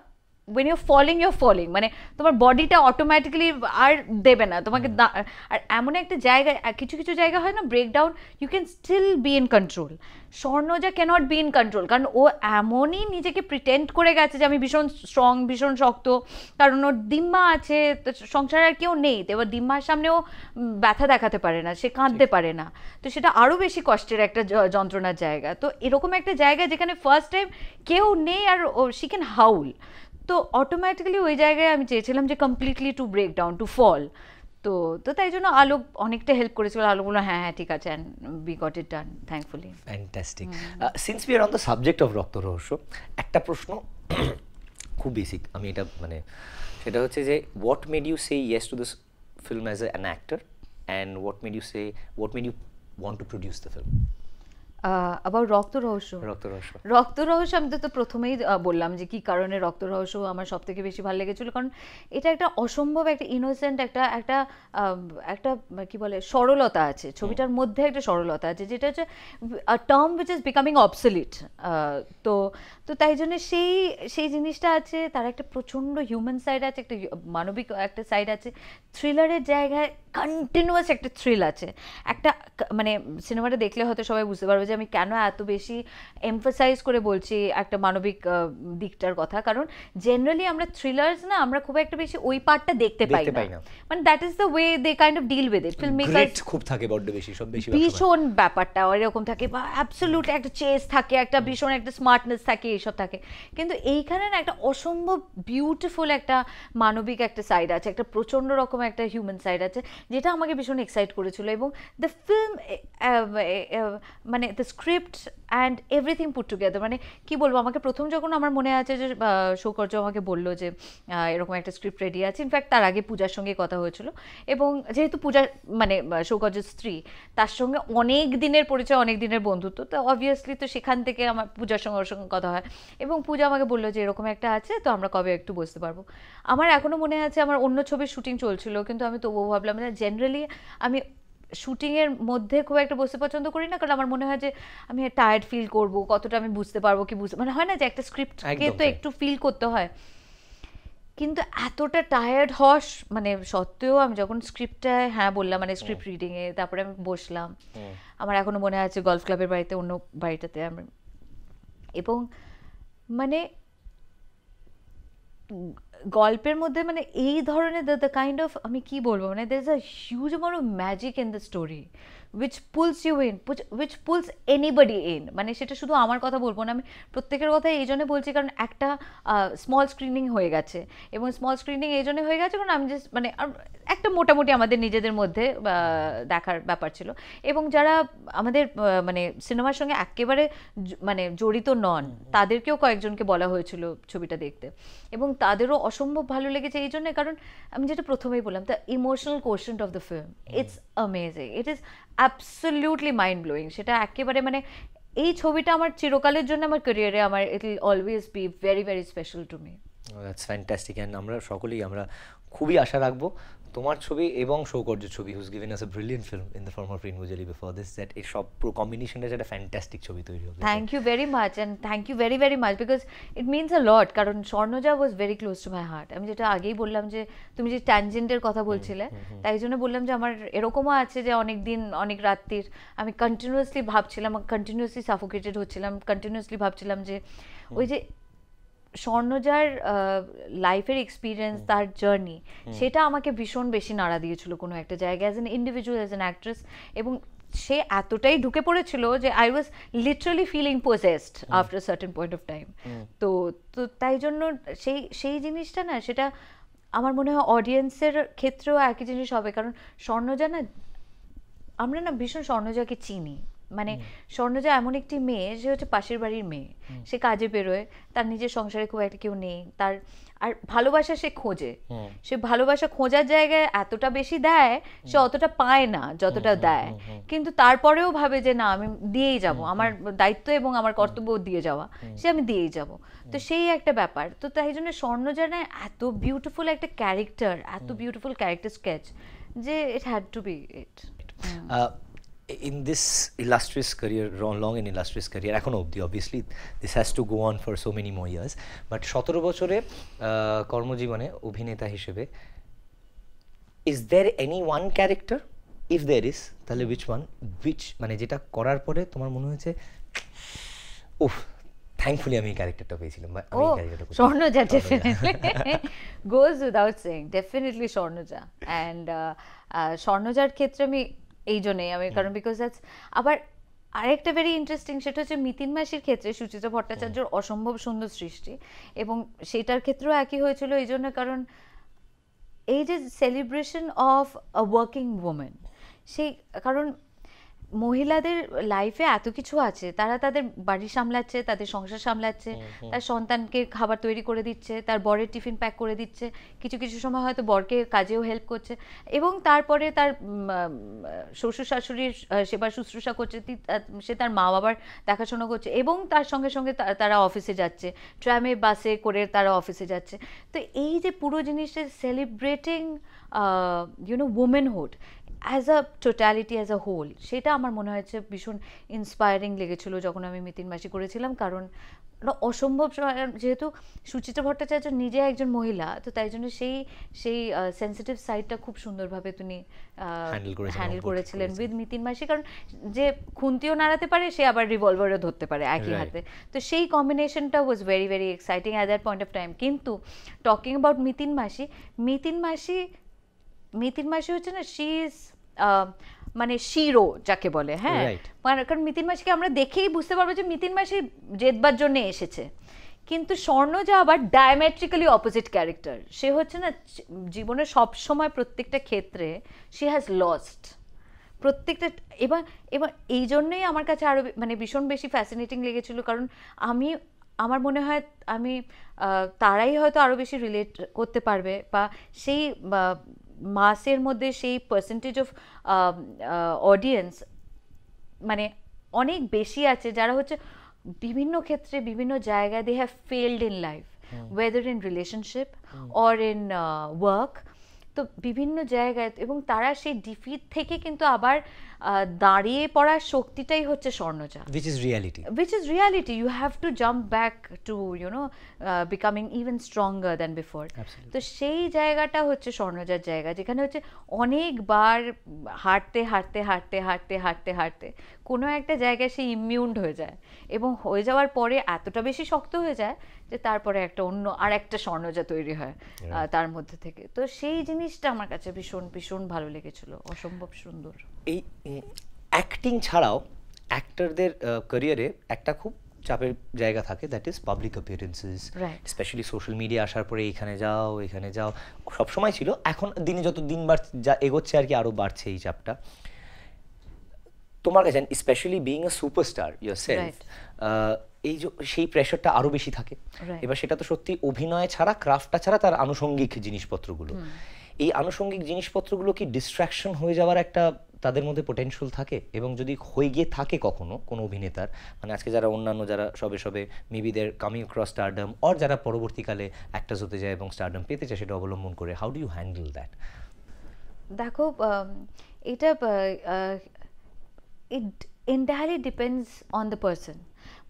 when you falling your falling মানে তোমার বডিটা অটোমেটিক্যালি আর দেবে না তোমাকে আর এমন একটা জায়গায় কিছু কিছু জায়গা হয় না breakdown you can still be in control Swarnaja cannot B in control কারণ ও এমনই নিজেকে প্রিটেন্ড করে গেছে যে আমি ভীষণ স্ট্রং ভীষণ শক্ত কারণ ওর ডিম্মা আছে তো সংসারে আর কেউ নেই তো এবার ডিম্মার সামনেও ব্যথা দেখাতে পারে না সে কাঁদতে পারে না তো সেটা আরও বেশি কষ্টের একটা যন্ত্রণার জায়গা তো এরকম একটা জায়গা যেখানে ফার্স্ট টাইম কেউ নেই আর ও শি ক্যান হাউল তো অটোমেটিক্যালি ওই জায়গায় আমি চেয়েছিলাম যে completely to break down to fall তো তো তাই জন্য আলোক অনেকটা হেল্প করেছিল আলোক বললো হ্যাঁ হ্যাঁ ঠিক আছে and we got it done thankfully
fantastic since we are on the subject of Rakta Rahasya একটা প্রশ্ন [clears throat] খুব বেসিক আমি এটা মানে সেটা হচ্ছে যে what made you say yes to this film as an actor and what made you say what made you want to produce the film
আবার রক্ত রহস্য রক্ত রহস্য রক্ত রহস্য আমি তো প্রথমেই বললাম যে কি কারণে রক্ত রহস্য আমার সব থেকে বেশি ভালো লেগেছিল কারণ এটা একটা অসম্ভব একটা ইনোসেন্ট একটা একটা একটা কি বলে সরলতা আছে ছবিটার মধ্যে একটা সরলতা আছে যেটা হচ্ছে term which is becoming obsolete তো তো তাই জন্য সেই সেই জিনিসটা আছে তার একটা প্রচণ্ড হিউম্যান সাইড আছে একটা মানবিক একটা সাইড আছে থ্রিলারের জায়গায় কন্টিনিউয়াস একটা থ্রিল আছে একটা মানে সিনেমাটা দেখলে হয়তো সবাই বুঝতে পারবে যে আমি কেন এত বেশি এমফাসাইজ করে বলছি একটা মানবিক দিকটার কথা কারণ জেনারেলি আমরা থ্রিলার্স না আমরা খুব একটা বেশি ওই পার্টটা দেখতে পাই না মানে that is the way they kind of deal with it film maker
খুব থাকে বড় বেশি সব বেশি ভীষণ
ব্যাপারটা এরকম থাকে বা অ্যাবসলিউট একটা চেস থাকে একটা ভীষণ একটা স্মার্টনেস থাকে এইসব থাকে কিন্তু এইখানে না একটা অসম্ভব বিউটিফুল একটা মানবিক একটা সাইড আছে একটা প্রচন্ড রকম একটা হিউম্যান সাইড আছে যেটা আমাকে ভীষণ এক্সাইট করেছিল এবং দ্য ফিল্ম মানে the script and everything put together মানে কি বলবো আমাকে প্রথম যখন আমার মনে আছে যে সৌকর্য আমাকে বললো যে এরকম একটা স্ক্রিপ্ট রেডি আছে ইনফ্যাক্ট তার আগে পূজার সঙ্গে কথা হয়েছিল এবং যেহেতু পূজা মানে সৌকর্যের স্ত্রী তার সঙ্গে অনেক দিনের পরিচয় অনেক দিনের বন্ধুত্ব তো অবভিয়াসলি তো সেখান থেকে আমার পূজার সঙ্গে ওর সঙ্গে কথা হয় এবং পূজা আমাকে বললো যে এরকম একটা আছে তো আমরা কবে একটু বসতে পারবো আমার এখনও মনে আছে আমার অন্য ছবির শুটিং চলছিল কিন্তু আমি তবুও ভাবলাম যে জেনারেলি আমি শুটিংয়ের মধ্যে খুব একটা বসতে পছন্দ করি না কারণ আমার মনে হয় যে আমি টায়ার্ড ফিল করব কতটা আমি বুঝতে পারবো কি বুঝতে মানে হয় না যে একটা স্ক্রিপ্টকে তো একটু ফিল করতে হয় কিন্তু এতটা টায়ার্ড হস মানে সত্ত্বেও আমি যখন স্ক্রিপ্টটায় হ্যাঁ বললাম মানে স্ক্রিপ্ট রিডিংয়ে তারপরে আমি বসলাম আমার এখনও মনে আছে গল্ফ ক্লাবের বাড়িতে অন্য বাড়িটাতে আমি এবং মানে গল্পের মধ্যে মানে এই ধরনের দ্য দ্য কাইন্ড অফ আমি কি বলবো মানে there is a huge amount of magic in the story which pulls you in which pulls anybody in মানে সেটা শুধু আমার কথা বলবো না আমি প্রত্যেকের কথা এই জন্য বলছি কারণ একটা স্মল স্ক্রিনিং হয়ে গেছে এবং স্মল স্ক্রিনিং এই জন্য হয়ে গেছে কারণ আমি জাস্ট মানে একটা মোটামুটি আমাদের নিজেদের মধ্যে দেখার ব্যাপার ছিল এবং যারা আমাদের মানে সিনেমার সঙ্গে একেবারে মানে জড়িত নন তাদেরকেও কয়েকজনকে বলা হয়েছিল ছবিটা দেখতে এবং তাদেরও অসম্ভব ভালো লেগেছে এই জন্যে কারণ আমি যেটা প্রথমেই বললাম the emotional quotient of the film it's amazing it is absolutely mind blowing সেটা একেবারে মানে এই ছবিটা আমার চিরকালের জন্য আমার ক্যারিয়ারে আমার it will always be very very special to me
that's fantastic and আমরা সকলেই আমরা খুবই আশা রাখবো তোমার ছবি এবং সৌকর্যের ছবি who's given us a brilliant film in the form of রিন মুজালি বিফোর দিস দ্যাট এই সব পুরো কম্বিনেশনটা একটা ফ্যান্টাস্টিক ছবি তৈরি হবে
thank you very much and thank you very very much because it means a lot কারণ Swarnaja was very close to my heart আমি যেটা আগেই বললাম যে তুমি যে ট্যানজেন্টের কথা বলছিলে তাই জন্য বললাম যে আমার এরকমও আছে যে অনেক দিন অনেক রাত্রির আমি কন্টিনিউয়াসলি ভাবছিলাম কন্টিনিউয়াসলি সাফোকেটেড হচ্ছিলাম কন্টিনিউয়াসলি ভাবছিলাম যে ওই যে স্বর্ণজার লাইফের এক্সপিরিয়েন্স তার জার্নি সেটা আমাকে ভীষণ বেশি নাড়া দিয়েছিল কোনো একটা জায়গায় as an individual as an actress এবং সে এতটাই ঢুকে পড়েছিল যে I was literally feeling possessed after certain point of time তো তো তাই জন্য সেই সেই জিনিসটা না সেটা আমার মনে হয় অডিয়েন্সের ক্ষেত্রেও একই জিনিস হবে কারণ স্বর্ণজা না আমরা না ভীষণ স্বর্ণজাকে চিনি মানে স্বর্ণজা এমন একটি মেয়ে যে হচ্ছে পাশের বাড়ির মেয়ে সে কাজে বেরোয় তার নিজের সংসারে খুব একটা কেউ নেই তার আর ভালোবাসা সে খোঁজে সে ভালোবাসা খোঁজার জায়গায় এতটা বেশি দেয় সে অতটা পায় না যতটা দেয় কিন্তু তারপরেও ভাবে যে না আমি দিয়েই যাব আমার দায়িত্ব এবং আমার কর্তব্য দিয়ে যাওয়া সে আমি দিয়েই যাব তো সেই একটা ব্যাপার তো তাই জন্য না এত বিউটিফুল একটা ক্যারেক্টার এত বিউটিফুল ক্যারেক্টার স্কেচ যে it had to be it
in this illustrious career, long and illustrious career, এখনও অবধি obviously this has to go on for so many more years but সতেরো বছরে কর্মজীবনে অভিনেতা হিসেবে is there any one character if there is তাহলে উইচ ওয়ান উইচ মানে যেটা করার পরে তোমার মনে হয়েছে উফ থ্যাঙ্কফুলি আমি ক্যারেক্টারটা পেয়েছিলাম আমি Swarnaja definitely
goes without saying definitely Swarnaja and uh, uh, স্বর্ণজার ক্ষেত্রে আমি এই জন্যই আমি কারণ বিকজ দ্যাটস আবার আরেকটা ভেরি ইন্টারেস্টিং সেটা হচ্ছে মিতিন মাসির ক্ষেত্রে সুচিত্রা ভট্টাচার্যর অসম্ভব সুন্দর সৃষ্টি এবং সেটার ক্ষেত্রেও একই হয়েছিল এই জন্য কারণ এই যে celebration of a working women সেই কারণ মহিলাদের লাইফে এত কিছু আছে তারা তাদের বাড়ি সামলাচ্ছে তাদের সংসার সামলাচ্ছে তার সন্তানকে খাবার তৈরি করে দিচ্ছে তার বরের টিফিন প্যাক করে দিচ্ছে কিছু কিছু সময় হয়তো বরকে কাজেও হেল্প করছে এবং তারপরে তার শ্বশুর শাশুড়ির সেবা শুশ্রূষা করছে সে তার মা বাবার দেখাশোনা করছে এবং তার সঙ্গে সঙ্গে তারা অফিসে যাচ্ছে ট্রামে বাসে করে তারা অফিসে যাচ্ছে তো এই যে পুরো জিনিসটা celebrating you know womanhood as a totality as a whole সেটা আমার মনে হয়েছে ভীষণ ইন্সপায়ারিং লেগেছিলো যখন আমি মিতিন মাসি করেছিলাম কারণ অসম্ভব যেহেতু সুচিত্রা ভট্টাচার্য নিজে একজন মহিলা তো তাই জন্য সেই সেই সেন্সিটিভ সাইডটা খুব সুন্দরভাবে তিনি হ্যান্ডেল করেছিলেন উইথ মিতিন মাসি কারণ যে খুন্তিও নাড়াতে পারে সে আবার রিভলভারও ধরতে পারে একই হাতে তো সেই কম্বিনেশনটা was very very exciting at that point of time কিন্তু টকিং অ্যাবাউট মিতিন মাসি মিতিন মাসি মিতিন মাসি হচ্ছে না শি ইজ মানে শিরো যাকে বলে হ্যাঁ মানে কারণ মিতিন মাসিকে আমরা দেখেই বুঝতে পারবো যে মিতিন মাসি জেতবার জন্য এসেছে কিন্তু স্বর্ণ যা আবার ডায়ামেট্রিক্যালি অপোজিট ক্যারেক্টার সে হচ্ছে না জীবনে সব সময় প্রত্যেকটা ক্ষেত্রে শি হ্যাজ লস্ট প্রত্যেকটা এবার এবার এই জন্যই আমার কাছে আরও মানে ভীষণ বেশি ফ্যাসিনেটিং লেগেছিল কারণ আমি আমার মনে হয় আমি তারাই হয়তো আরও বেশি রিলেট করতে পারবে বা সেই মাসের মধ্যে সেই পার্সেন্টেজ অফ অডিয়েন্স মানে অনেক বেশি আছে যারা হচ্ছে বিভিন্ন ক্ষেত্রে বিভিন্ন জায়গায় they have failed in life whether in relationship or in work তো বিভিন্ন জায়গায় এবং তারা সেই ডিফিট থেকে কিন্তু আবার দাঁড়িয়ে পড়ার শক্তিটাই হচ্ছে স্বর্ণজা which is reality which is reality you have to jump back to you know becoming even even than before তো সেই জায়গাটা হচ্ছে স্বর্ণজার জায়গা যেখানে হচ্ছে অনেকবার হাঁটতে হাঁটতে হাঁটতে হাঁটতে হাঁটতে হাঁটতে কোনো একটা জায়গায় সে ইমিউন্ড হয়ে যায় এবং হয়ে যাওয়ার পরে এতটা বেশি শক্ত হয়ে যায় যে তারপরে একটা অন্য আর একটা স্বর্ণজা তৈরি হয় তার মধ্যে থেকে তো সেই জিনিসটা আমার কাছে ভীষণ ভীষণ ভালো লেগেছিল অসম্ভব সুন্দর
এই অ্যাক্টিং ছাড়াও অ্যাক্টারদের ক্যারিয়ারে একটা খুব চাপের জায়গা থাকে that is public appearances specially social media আসার পরে এখানে যাও এখানে যাও সবসময় ছিল এখন দিনে যত দিন বাড়ছে যা এগোচ্ছে আর কি আরও বাড়ছে এই চাপটা তোমার কাছে specially being a superstar yourself এই যে সেই প্রেশারটা আরও বেশি থাকে এবার সেটা তো সত্যি অভিনয় ছাড়া ক্রাফটটা ছাড়া তার আনুষঙ্গিক জিনিসপত্রগুলো এই আনুষঙ্গিক জিনিসপত্রগুলো কি ডিস্ট্র্যাকশন হয়ে যাওয়ার একটা তাদের মধ্যে পোটেনশিয়াল থাকে এবং যদি হয়ে গিয়ে থাকে কখনো কোনো অভিনেতার মানে আজকে যারা অন্যান্য যারা সবে সবে মেবিদের কামিং ক্রস স্টারডাম অর যারা পরবর্তীকালে অ্যাক্টার্স হতে যায় এবং স্টারডাম পেতে চায় সেটা অবলম্বন করে how do you handle that
দেখো এটা it entirely depends on the person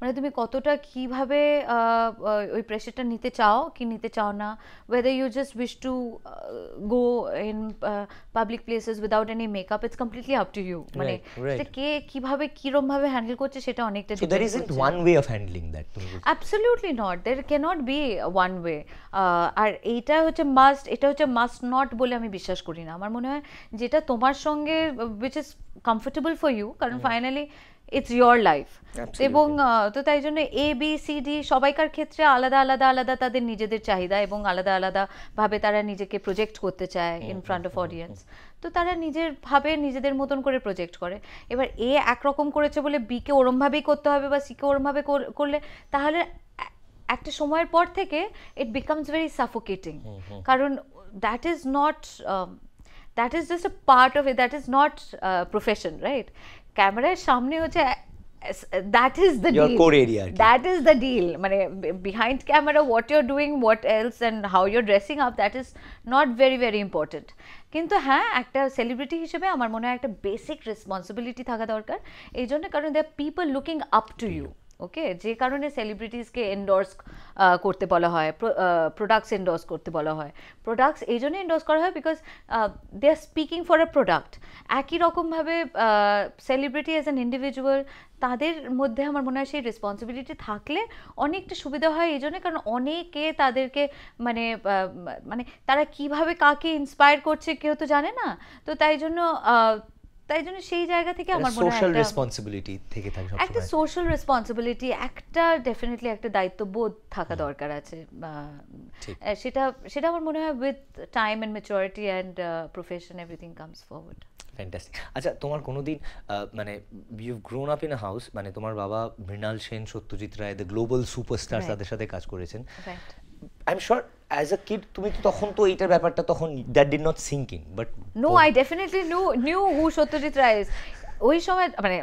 মানে তুমি কতটা কিভাবে ওই প্রেশারটা নিতে চাও কি নিতে চাও না whether you just wish to go in public places without any makeup it's completely up to you মানে সেটা কে কিভাবে কিরম ভাবে হ্যান্ডেল করছে সেটা অনেকটা so there isn't one
way of handling that
absolutely not there can not be one way আর এইটা হচ্ছে মাস্ট এটা হচ্ছে মাস্ট নট বলে আমি বিশ্বাস করি না আমার মনে হয় যেটা তোমার সঙ্গে which is comfortable for you কারণ ফাইনালি ইটস ইয়োর লাইফ এবং তো তাই জন্য এ বি সি ডি সবাইকার ক্ষেত্রে আলাদা আলাদা আলাদা তাদের নিজেদের চাহিদা এবং আলাদা আলাদা ভাবে তারা নিজেকে প্রজেক্ট করতে চায় ইন ফ্রন্ট অফ অডিয়েন্স তো তারা নিজের ভাবে নিজেদের মতন করে প্রজেক্ট করে এবার এ একরকম করেছে বলে বি কে ওরমভাবেই করতে হবে বা সি কে ওরমভাবে করলে তাহলে একটা সময়ের পর থেকে ইট বিকামস ভেরি সাফোকেটিং কারণ that is not that is just a part of it that is not profession right ক্যামেরার সামনে হচ্ছে that is the deal core area that is the deal মানে behind camera what you are doing what else and how you are dressing up that is not very very important কিন্তু হ্যাঁ একটা সেলিব্রিটি হিসেবে আমার মনে হয় একটা বেসিক রেসপন্সিবিলিটি থাকা দরকার এই জন্য কারণ they are people looking up to you okay যে কারণে সেলিব্রিটিসকে এন্ডর্স করতে বলা হয় প্রোডাক্টস এন্ডর্স করতে বলা হয় প্রোডাক্টস এই জন্য এন্ডর্স করা হয় because they are speaking for a product একই রকমভাবে সেলিব্রিটি অ্যাজ অ্যান ইন্ডিভিজুয়াল তাদের মধ্যে আমার মনে হয় সেই রেসপন্সিবিলিটি থাকলে অনেকটা সুবিধা হয় এই জন্য কারণ অনেকে তাদেরকে মানে মানে তারা কিভাবে কাকে ইন্সপায়ার করছে কেউ তো জানে না তো তাই জন্য তাই জন্য সেই জায়গা থেকে মানে আমার সোশ্যাল
রেসপন্সিবিলিটি থেকে থাকে একটা
সোশ্যাল রেসপন্সিবিলিটি একটা ডেফিনেটলি একটা দায়িত্ববোধ থাকা দরকার আছে সেটা সেটা আমার মনে হয় with time and maturity and profession everything comes forward
fantastic আচ্ছা তোমার কোনোদিন মানে you grown up in a house মানে তোমার বাবা Mrinal Sen Satyajit Ray the global superstar তাদের সাথে কাজ করেছেন I am sure as a kid তুমি তো তখন তো এইটার ব্যাপারটা তখন that did not sinking but
no I definitely knew knew who Satyajit Ray ওই সময় মানে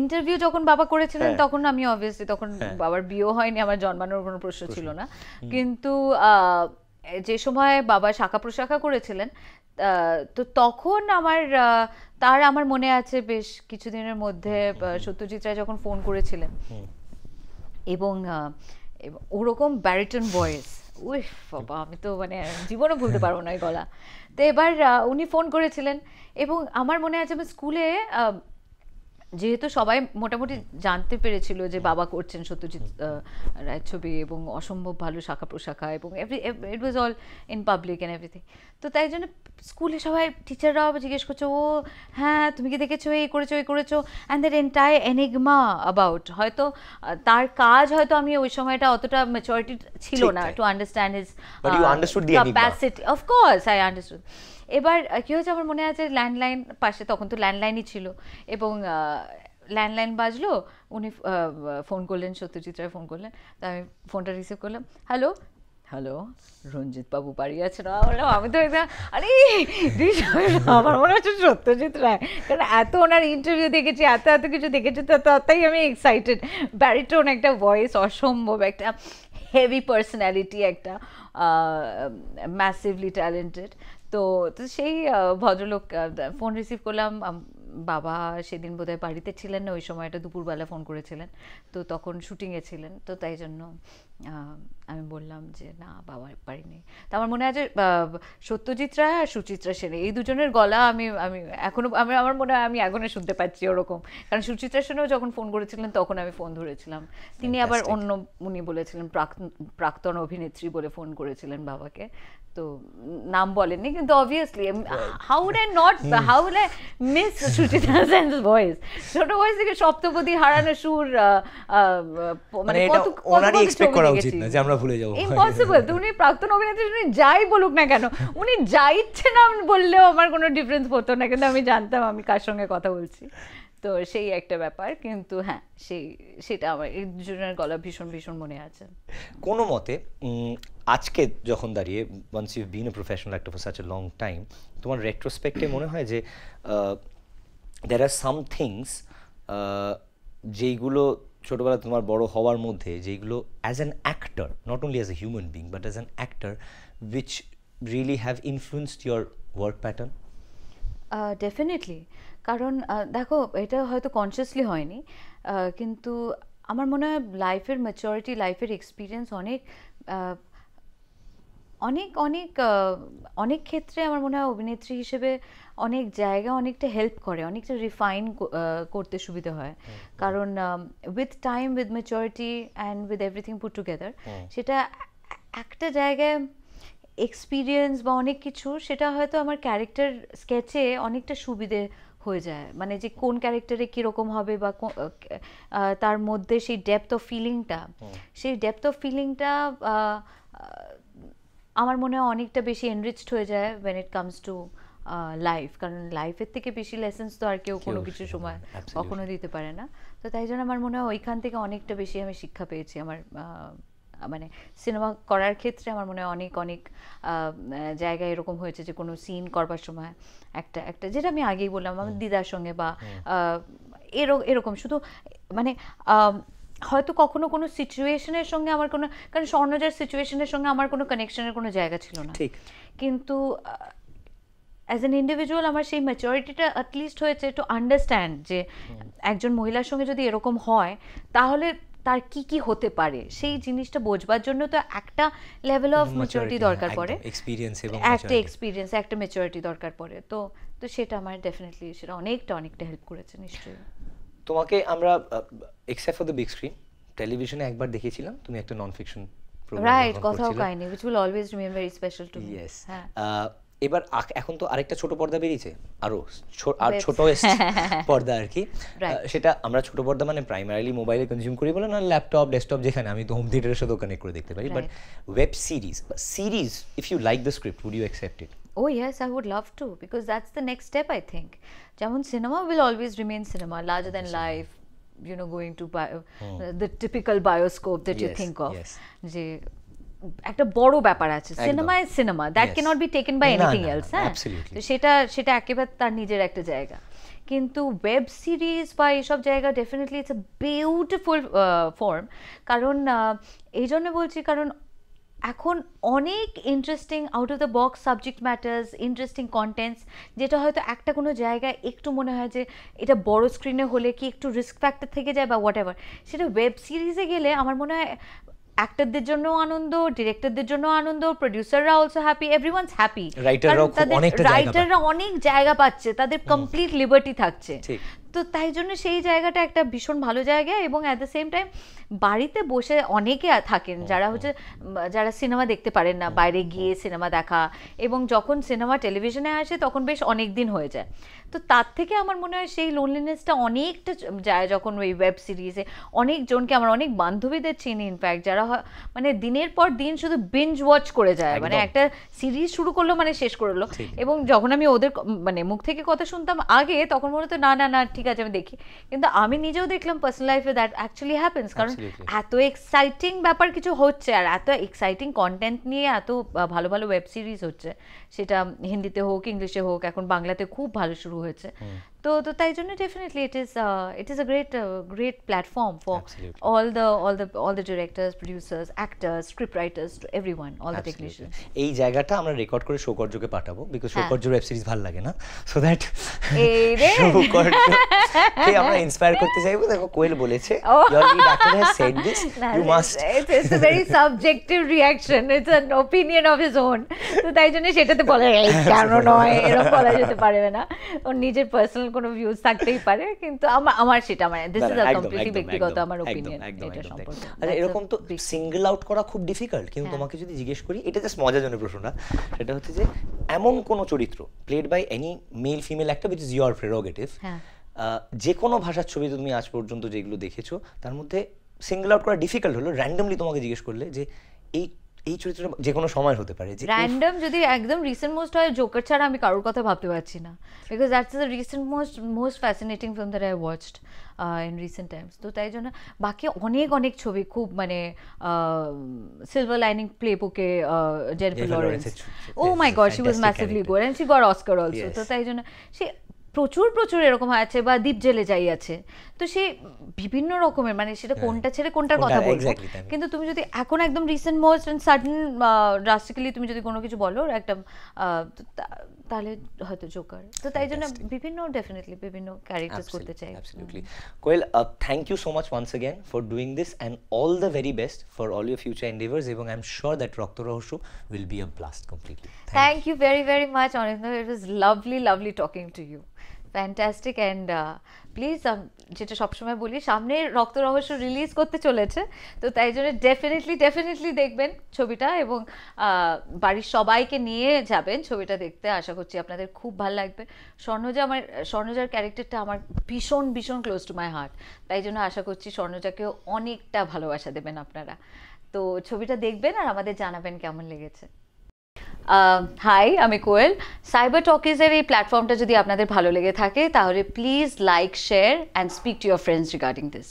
ইন্টারভিউ হ্যাঁ। যখন বাবা করেছিলেন হ্যাঁ। তখন আমি অবভিয়াসলি তখন হ্যাঁ। বাবার বিয়ে হয়নি আমার জন্মানোর কোনো প্রশ্ন ছিল না কিন্তু যে সময় বাবা শাখা প্রশাখা করেছিলেন তো তখন আমার তার আমার মনে আছে বেশ কিছুদিনের মধ্যে সত্যজিৎ রায় যখন ফোন করেছিলেন এবং ওরকম ব্যারিটন ভয়েস উফ বাবা আমি তো মানে জীবনও ভুলতে পারবো না এই গলা তো এবার উনি ফোন করেছিলেন এবং আমার মনে আছে আমি স্কুলে যেহেতু সবাই মোটামুটি জানতে পেরেছিল যে বাবা করছেন সত্যজিৎ রায়ের ছবি এবং অসম্ভব ভালো শাখা প্রশাখা এবং every it was all in public and everything তো তাই জন্য স্কুলে সবাই টিচাররাও জিজ্ঞেস করছে ও হ্যাঁ তুমি কি দেখেছো এই করেছো এই করেছো and that entire enigma about হয়তো তার কাজ হয়তো আমি ওই সময়টা অতটা মেচরিটি ছিল না to understand his capacity of course I understand এবার কী হয়েছে আমার মনে আছে ল্যান্ডলাইন পাশে তখন তো ল্যান্ডলাইনই ছিল এবং ল্যান্ডলাইন বাজলো উনি ফোন করলেন সত্যজিৎ রায় ফোন করলেন তা আমি ফোনটা রিসিভ করলাম হ্যালো হ্যালো রঞ্জিত বাবু বাড়ি আছে না বললাম আমি তো একদম আরে আমার মনে হচ্ছে সত্যজিৎ রায় কারণ এত ওনার ইন্টারভিউ দেখেছি এত এত কিছু দেখেছি তো তাই আমি এক্সাইটেড ব্যারিটোন একটা ভয়েস অসম্ভব একটা হেভি পার্সোনালিটি একটা ম্যাসিভলি ট্যালেন্টেড তো তো সেই ভদ্রলোক ফোন রিসিভ করলাম বাবা সেদিন হয় বাড়িতে ছিলেন না ওই সময়টা দুপুরবেলা ফোন করেছিলেন তো তখন শুটিংয়ে ছিলেন তো তাই জন্য আমি বললাম যে না বাবা পারিনি নেই তো আমার মনে আছে সত্যজিৎ রায় আর সুচিত্রা সেন এই দুজনের গলা আমি আমি এখনও আমি আমার মনে হয় আমি এখনও শুনতে পাচ্ছি ওরকম কারণ সুচিত্রা সেনও যখন ফোন করেছিলেন তখন আমি ফোন ধরেছিলাম তিনি আবার অন্য উনি বলেছিলেন প্রাক্তন অভিনেত্রী বলে ফোন করেছিলেন বাবাকে তো নাম বলেননি কিন্তু obviously how would I not how would I miss Suchitra Sen's voice ছোট বয়স থেকে সপ্তপদী হারানো সুর মানে, মানে কত ওনারই এক্সপেক্ট করা উচিত না যে
আমরা ভুলে যাব ইম্পসিবল
তো উনি প্রাক্তন অভিনেত্রী উনি যাই বলুক না কেন উনি যাই ইচ্ছে না বললেও আমার কোনো ডিফারেন্স পড়তো না কিন্তু আমি জানতাম আমি কার সঙ্গে কথা বলছি তো সেই একটা ব্যাপার কিন্তু হ্যাঁ সেই সেটা আমার এই দুজনের গলা ভীষণ ভীষণ মনে আছে
কোনো মতে আজকে যখন দাঁড়িয়ে once you been a professional actor for such a long time তোমার রেট্রোস্পেক্টে মনে হয় যে দ্যার আর সাম থিংস যেইগুলো ছোটোবেলা তোমার বড় হওয়ার মধ্যে যেইগুলো as an actor not only as a human being but as an actor which really have influenced your work pattern
definitely কারণ দেখো এটা হয়তো কনসিয়াসলি হয়নি কিন্তু আমার মনে হয় লাইফের ম্যাচরিটি লাইফের এক্সপিরিয়েন্স অনেক অনেক অনেক অনেক ক্ষেত্রে আমার মনে হয় অভিনেত্রী হিসেবে অনেক জায়গা অনেকটা হেল্প করে অনেকটা রিফাইন করতে সুবিধা হয় কারণ with time with maturity and with everything put together সেটা একটা জায়গায় এক্সপিরিয়েন্স বা অনেক কিছু সেটা হয়তো আমার ক্যারেক্টার স্কেচে অনেকটা সুবিধে হয়ে যায় মানে যে কোন ক্যারেক্টারে কীরকম হবে বা তার মধ্যে সেই ডেপথ অফ ফিলিংটা সেই ডেপথ অফ ফিলিংটা আমার মনে হয় অনেকটা বেশি এনরিচড হয়ে যায় when it comes to life কারণ লাইফের থেকে বেশি লেসেন্স তো আর কেউ কোনো কিছু সময় কখনো দিতে পারে না তো তাই জন্য আমার মনে হয় ওইখান থেকে অনেকটা বেশি আমি শিক্ষা পেয়েছি আমার মানে সিনেমা করার ক্ষেত্রে আমার মনে হয় অনেক অনেক জায়গায় এরকম হয়েছে যে কোনো সিন করবার সময় একটা একটা যেটা আমি আগেই বললাম আমার দিদার সঙ্গে বা এরকম শুধু মানে হয়তো কখনো কোনো সিচুয়েশনের সঙ্গে আমার কোনো কারণ স্বর্ণজার সিচুয়েশনের সঙ্গে আমার কোনো কানেকশনের কোনো জায়গা ছিল না ঠিক কিন্তু অ্যাজ এন ইন্ডিভিজুয়াল আমার সেই ম্যাচুরিটিটা অ্যাটলিস্ট হয়েছে টু আন্ডারস্ট্যান্ড যে একজন মহিলার সঙ্গে যদি এরকম হয় তাহলে তার কি কি হতে পারে সেই জিনিসটা বোঝবার জন্য তো একটা লেভেল অফ ম্যাচুরিটি দরকার পড়ে এক্সপিরিয়েন্স এবং একটা এক্সপিরিয়েন্স একটা ম্যাচুরিটি দরকার পড়ে তো তো সেটা আমার ডেফিনেটলি সেটা অনেকটা অনেকটা হেল্প করেছে নিশ্চয়ই
তোমাকে আমরা except for the big screen টেলিভিশনে একবার দেখেছিলাম তুমি একটা নন ফিকশন রাইট কথাও কাহিনী
which will always remain very special to me yes হ্যাঁ
এবার এখন তো আরেকটা ছোট পর্দা বেরিয়েছে আরো আর ছোট [laughs] পর্দা আর কি সেটা আমরা ছোট পর্দা মানে প্রাইমারিলি মোবাইলে কনজিউম করি বলে না ল্যাপটপ ডেস্কটপ যেখানে আমি তো হোম থিয়েটারের সাথেও কানেক্ট করে দেখতে পারি but web series series if you like the script would you accept it
oh yes I would love to because that's the next step I think যেমন cinema will always remain cinema large than life you know going to the typical bioscope that you think of যে একটা বড় ব্যাপার আছে cinema is cinema that cannot be taken by anything else হ্যাঁ সেটা সেটা একেবারে তার নিজের একটা জায়গা কিন্তু ওয়েব সিরিজ বা এইসব জায়গা definitely it's a beautiful form কারণ এই জন্য বলছি কারণ এখন অনেক interesting out of the box subject matters interesting contents যেটা হয়তো একটা কোনো জায়গায় একটু মনে হয় যে এটা বড় স্ক্রিনে হলে কি একটু রিস্ক ফ্যাক্টর থেকে যায় বা হোয়াট সেটা ওয়েব সিরিজে গেলে আমার মনে হয় অ্যাক্টরদের জন্য আনন্দ ডিরেক্টরদের জন্য আনন্দ প্রোডিউসাররা অলসো হ্যাপি এভরিওয়ানস হ্যাপি রাইটাররা অনেক জায়গা পাচ্ছে তাদের কমপ্লিট লিবার্টি থাকছে তো তাই জন্য সেই জায়গাটা একটা ভীষণ ভালো জায়গা এবং অ্যাট দ্য সেম টাইম বাড়িতে বসে অনেকে থাকেন যারা হচ্ছে যারা সিনেমা দেখতে পারেন না বাইরে গিয়ে সিনেমা দেখা এবং যখন সিনেমা টেলিভিশনে আসে তখন বেশ অনেক দিন হয়ে যায় তো তার থেকে আমার মনে হয় সেই লোনলিনেসটা অনেকটা যায় যখন ওই ওয়েব সিরিজে অনেকজনকে আমার অনেক বান্ধবীদের চিনি ইনফ্যাক্ট যারা মানে দিনের পর দিন শুধু বিঞ্জ ওয়াচ করে যায় মানে একটা সিরিজ শুরু করলো মানে শেষ করলো এবং যখন আমি ওদের মানে মুখ থেকে কথা শুনতাম আগে তখন মনে হতো না না না ঠিক আছে আমি দেখি কিন্তু আমি নিজেও দেখলাম পার্সোনাল লাইফে দ্যাট অ্যাকচুয়ালি হ্যাপেন্স কারণ এত এক্সাইটিং ব্যাপার কিছু হচ্ছে আর এত এক্সাইটিং কন্টেন্ট নিয়ে এত ভালো ভালো ওয়েব সিরিজ হচ্ছে সেটা হিন্দিতে হোক ইংলিশে হোক এখন বাংলাতে খুব ভালো শুরু হয়েছে তো তো তাই জন্য definitely it is it is a great great platform for all the all the all the directors producers actors script writers everyone all the technician
এই জায়গাটা আমরা রেকর্ড করে সৌকর্যকে পাঠাবো বিকজ হ্যাঁ। সৌকর্যর ওয়েব সিরিজ ভালো লাগে না সো দ্যাট
সৌকর্যকে আমরা
ইন্সপায়ার করতে চাইবো দেখো কোয়েল বলেছে your lead actor has said this you must it's a very
subjective reaction it's an opinion of his own তো তাই জন্য সেটাতে বলা যায় কেন [laughs] নয় এরকম বলা যেতে পারবে না ওর নিজের পার্সোনাল কোনো ভিউজ থাকতেই পারে কিন্তু আমার আমার সেটা মানে দিস ইজ আ কমপ্লিটলি ব্যক্তিগত আমার অপিনিয়ন
এটা সম্পর্কে আচ্ছা এরকম তো সিঙ্গেল আউট করা খুব ডিফিকাল্ট কিন্তু হ্যাঁ। তোমাকে যদি জিজ্ঞেস করি এটা জাস্ট মজার জন্য প্রশ্ন না সেটা হচ্ছে যে এমন কোন চরিত্র played by any male female একটা উইচ ইজ ইওর প্রেরোগেটিভ যে কোনো ভাষার ছবি তুমি আজ পর্যন্ত যেগুলো দেখেছো তার মধ্যে সিঙ্গেল আউট করা ডিফিকাল্ট হলো র্যান্ডমলি তোমাকে জিজ্ঞেস করলে যে এই এই চরিত্রটা যে কোনো সময় হতে পারে যে র্যান্ডম
যদি একদম রিসেন্ট মোস্ট হয় জোকার ছাড়া আমি কারোর কথা ভাবতে পারছি না because that's the recent most most fascinating film that I watched in recent times তো তাই জন্য বাকি অনেক অনেক ছবি খুব মানে সিলভার লাইনিং প্লে বুকে Jennifer Lawrence oh my god she was massively good and she got Oscar also তো তাই জন্য সে প্রচুর প্রচুর এরকম আছে বা দ্বীপ জেলে যাই আছে তো সেই বিভিন্ন রকমের মানে সেটা হ্যাঁ। কোনটা ছেড়ে কোনটার কথা বলবো কিন্তু তুমি যদি এখন একদম recent most and sudden drastically তুমি যদি কোনো কিছু বলো একটা তাহলে হয়তো জোকার তো তাই জন্য বিভিন্ন ডেফিনেটলি বিভিন্ন ক্যারেক্টার্স করতে চাই absolutely
Koel thank you so much once again for doing this and all the very best for all your future endeavours এবং I am sure that Rakta Rahasya will be a blast completely
thank you very very much Anindya it was lovely lovely talking to you fantastic and please যেটা সবসময় বলি সামনে রক্ত রহস্য রিলিজ করতে চলেছে তো তাই জন্য ডেফিনেটলি ডেফিনেটলি দেখবেন ছবিটা এবং বাড়ির সবাইকে নিয়ে যাবেন ছবিটা দেখতে আশা করছি আপনাদের খুব ভালো লাগবে স্বর্ণজা আমার স্বর্ণজার ক্যারেক্টারটা আমার ভীষণ ভীষণ ক্লোজ টু মাই হার্ট তাই জন্য আশা করছি স্বর্ণজাকেও অনেকটা ভালোবাসা দেবেন আপনারা তো ছবিটা দেখবেন আর আমাদের জানাবেন কেমন লেগেছে হাই um, আমি কোয়েল সাইবার টকিজের এই প্ল্যাটফর্মটা যদি আপনাদের ভালো লেগে থাকে তাহলে please like share and speak to your friends regarding this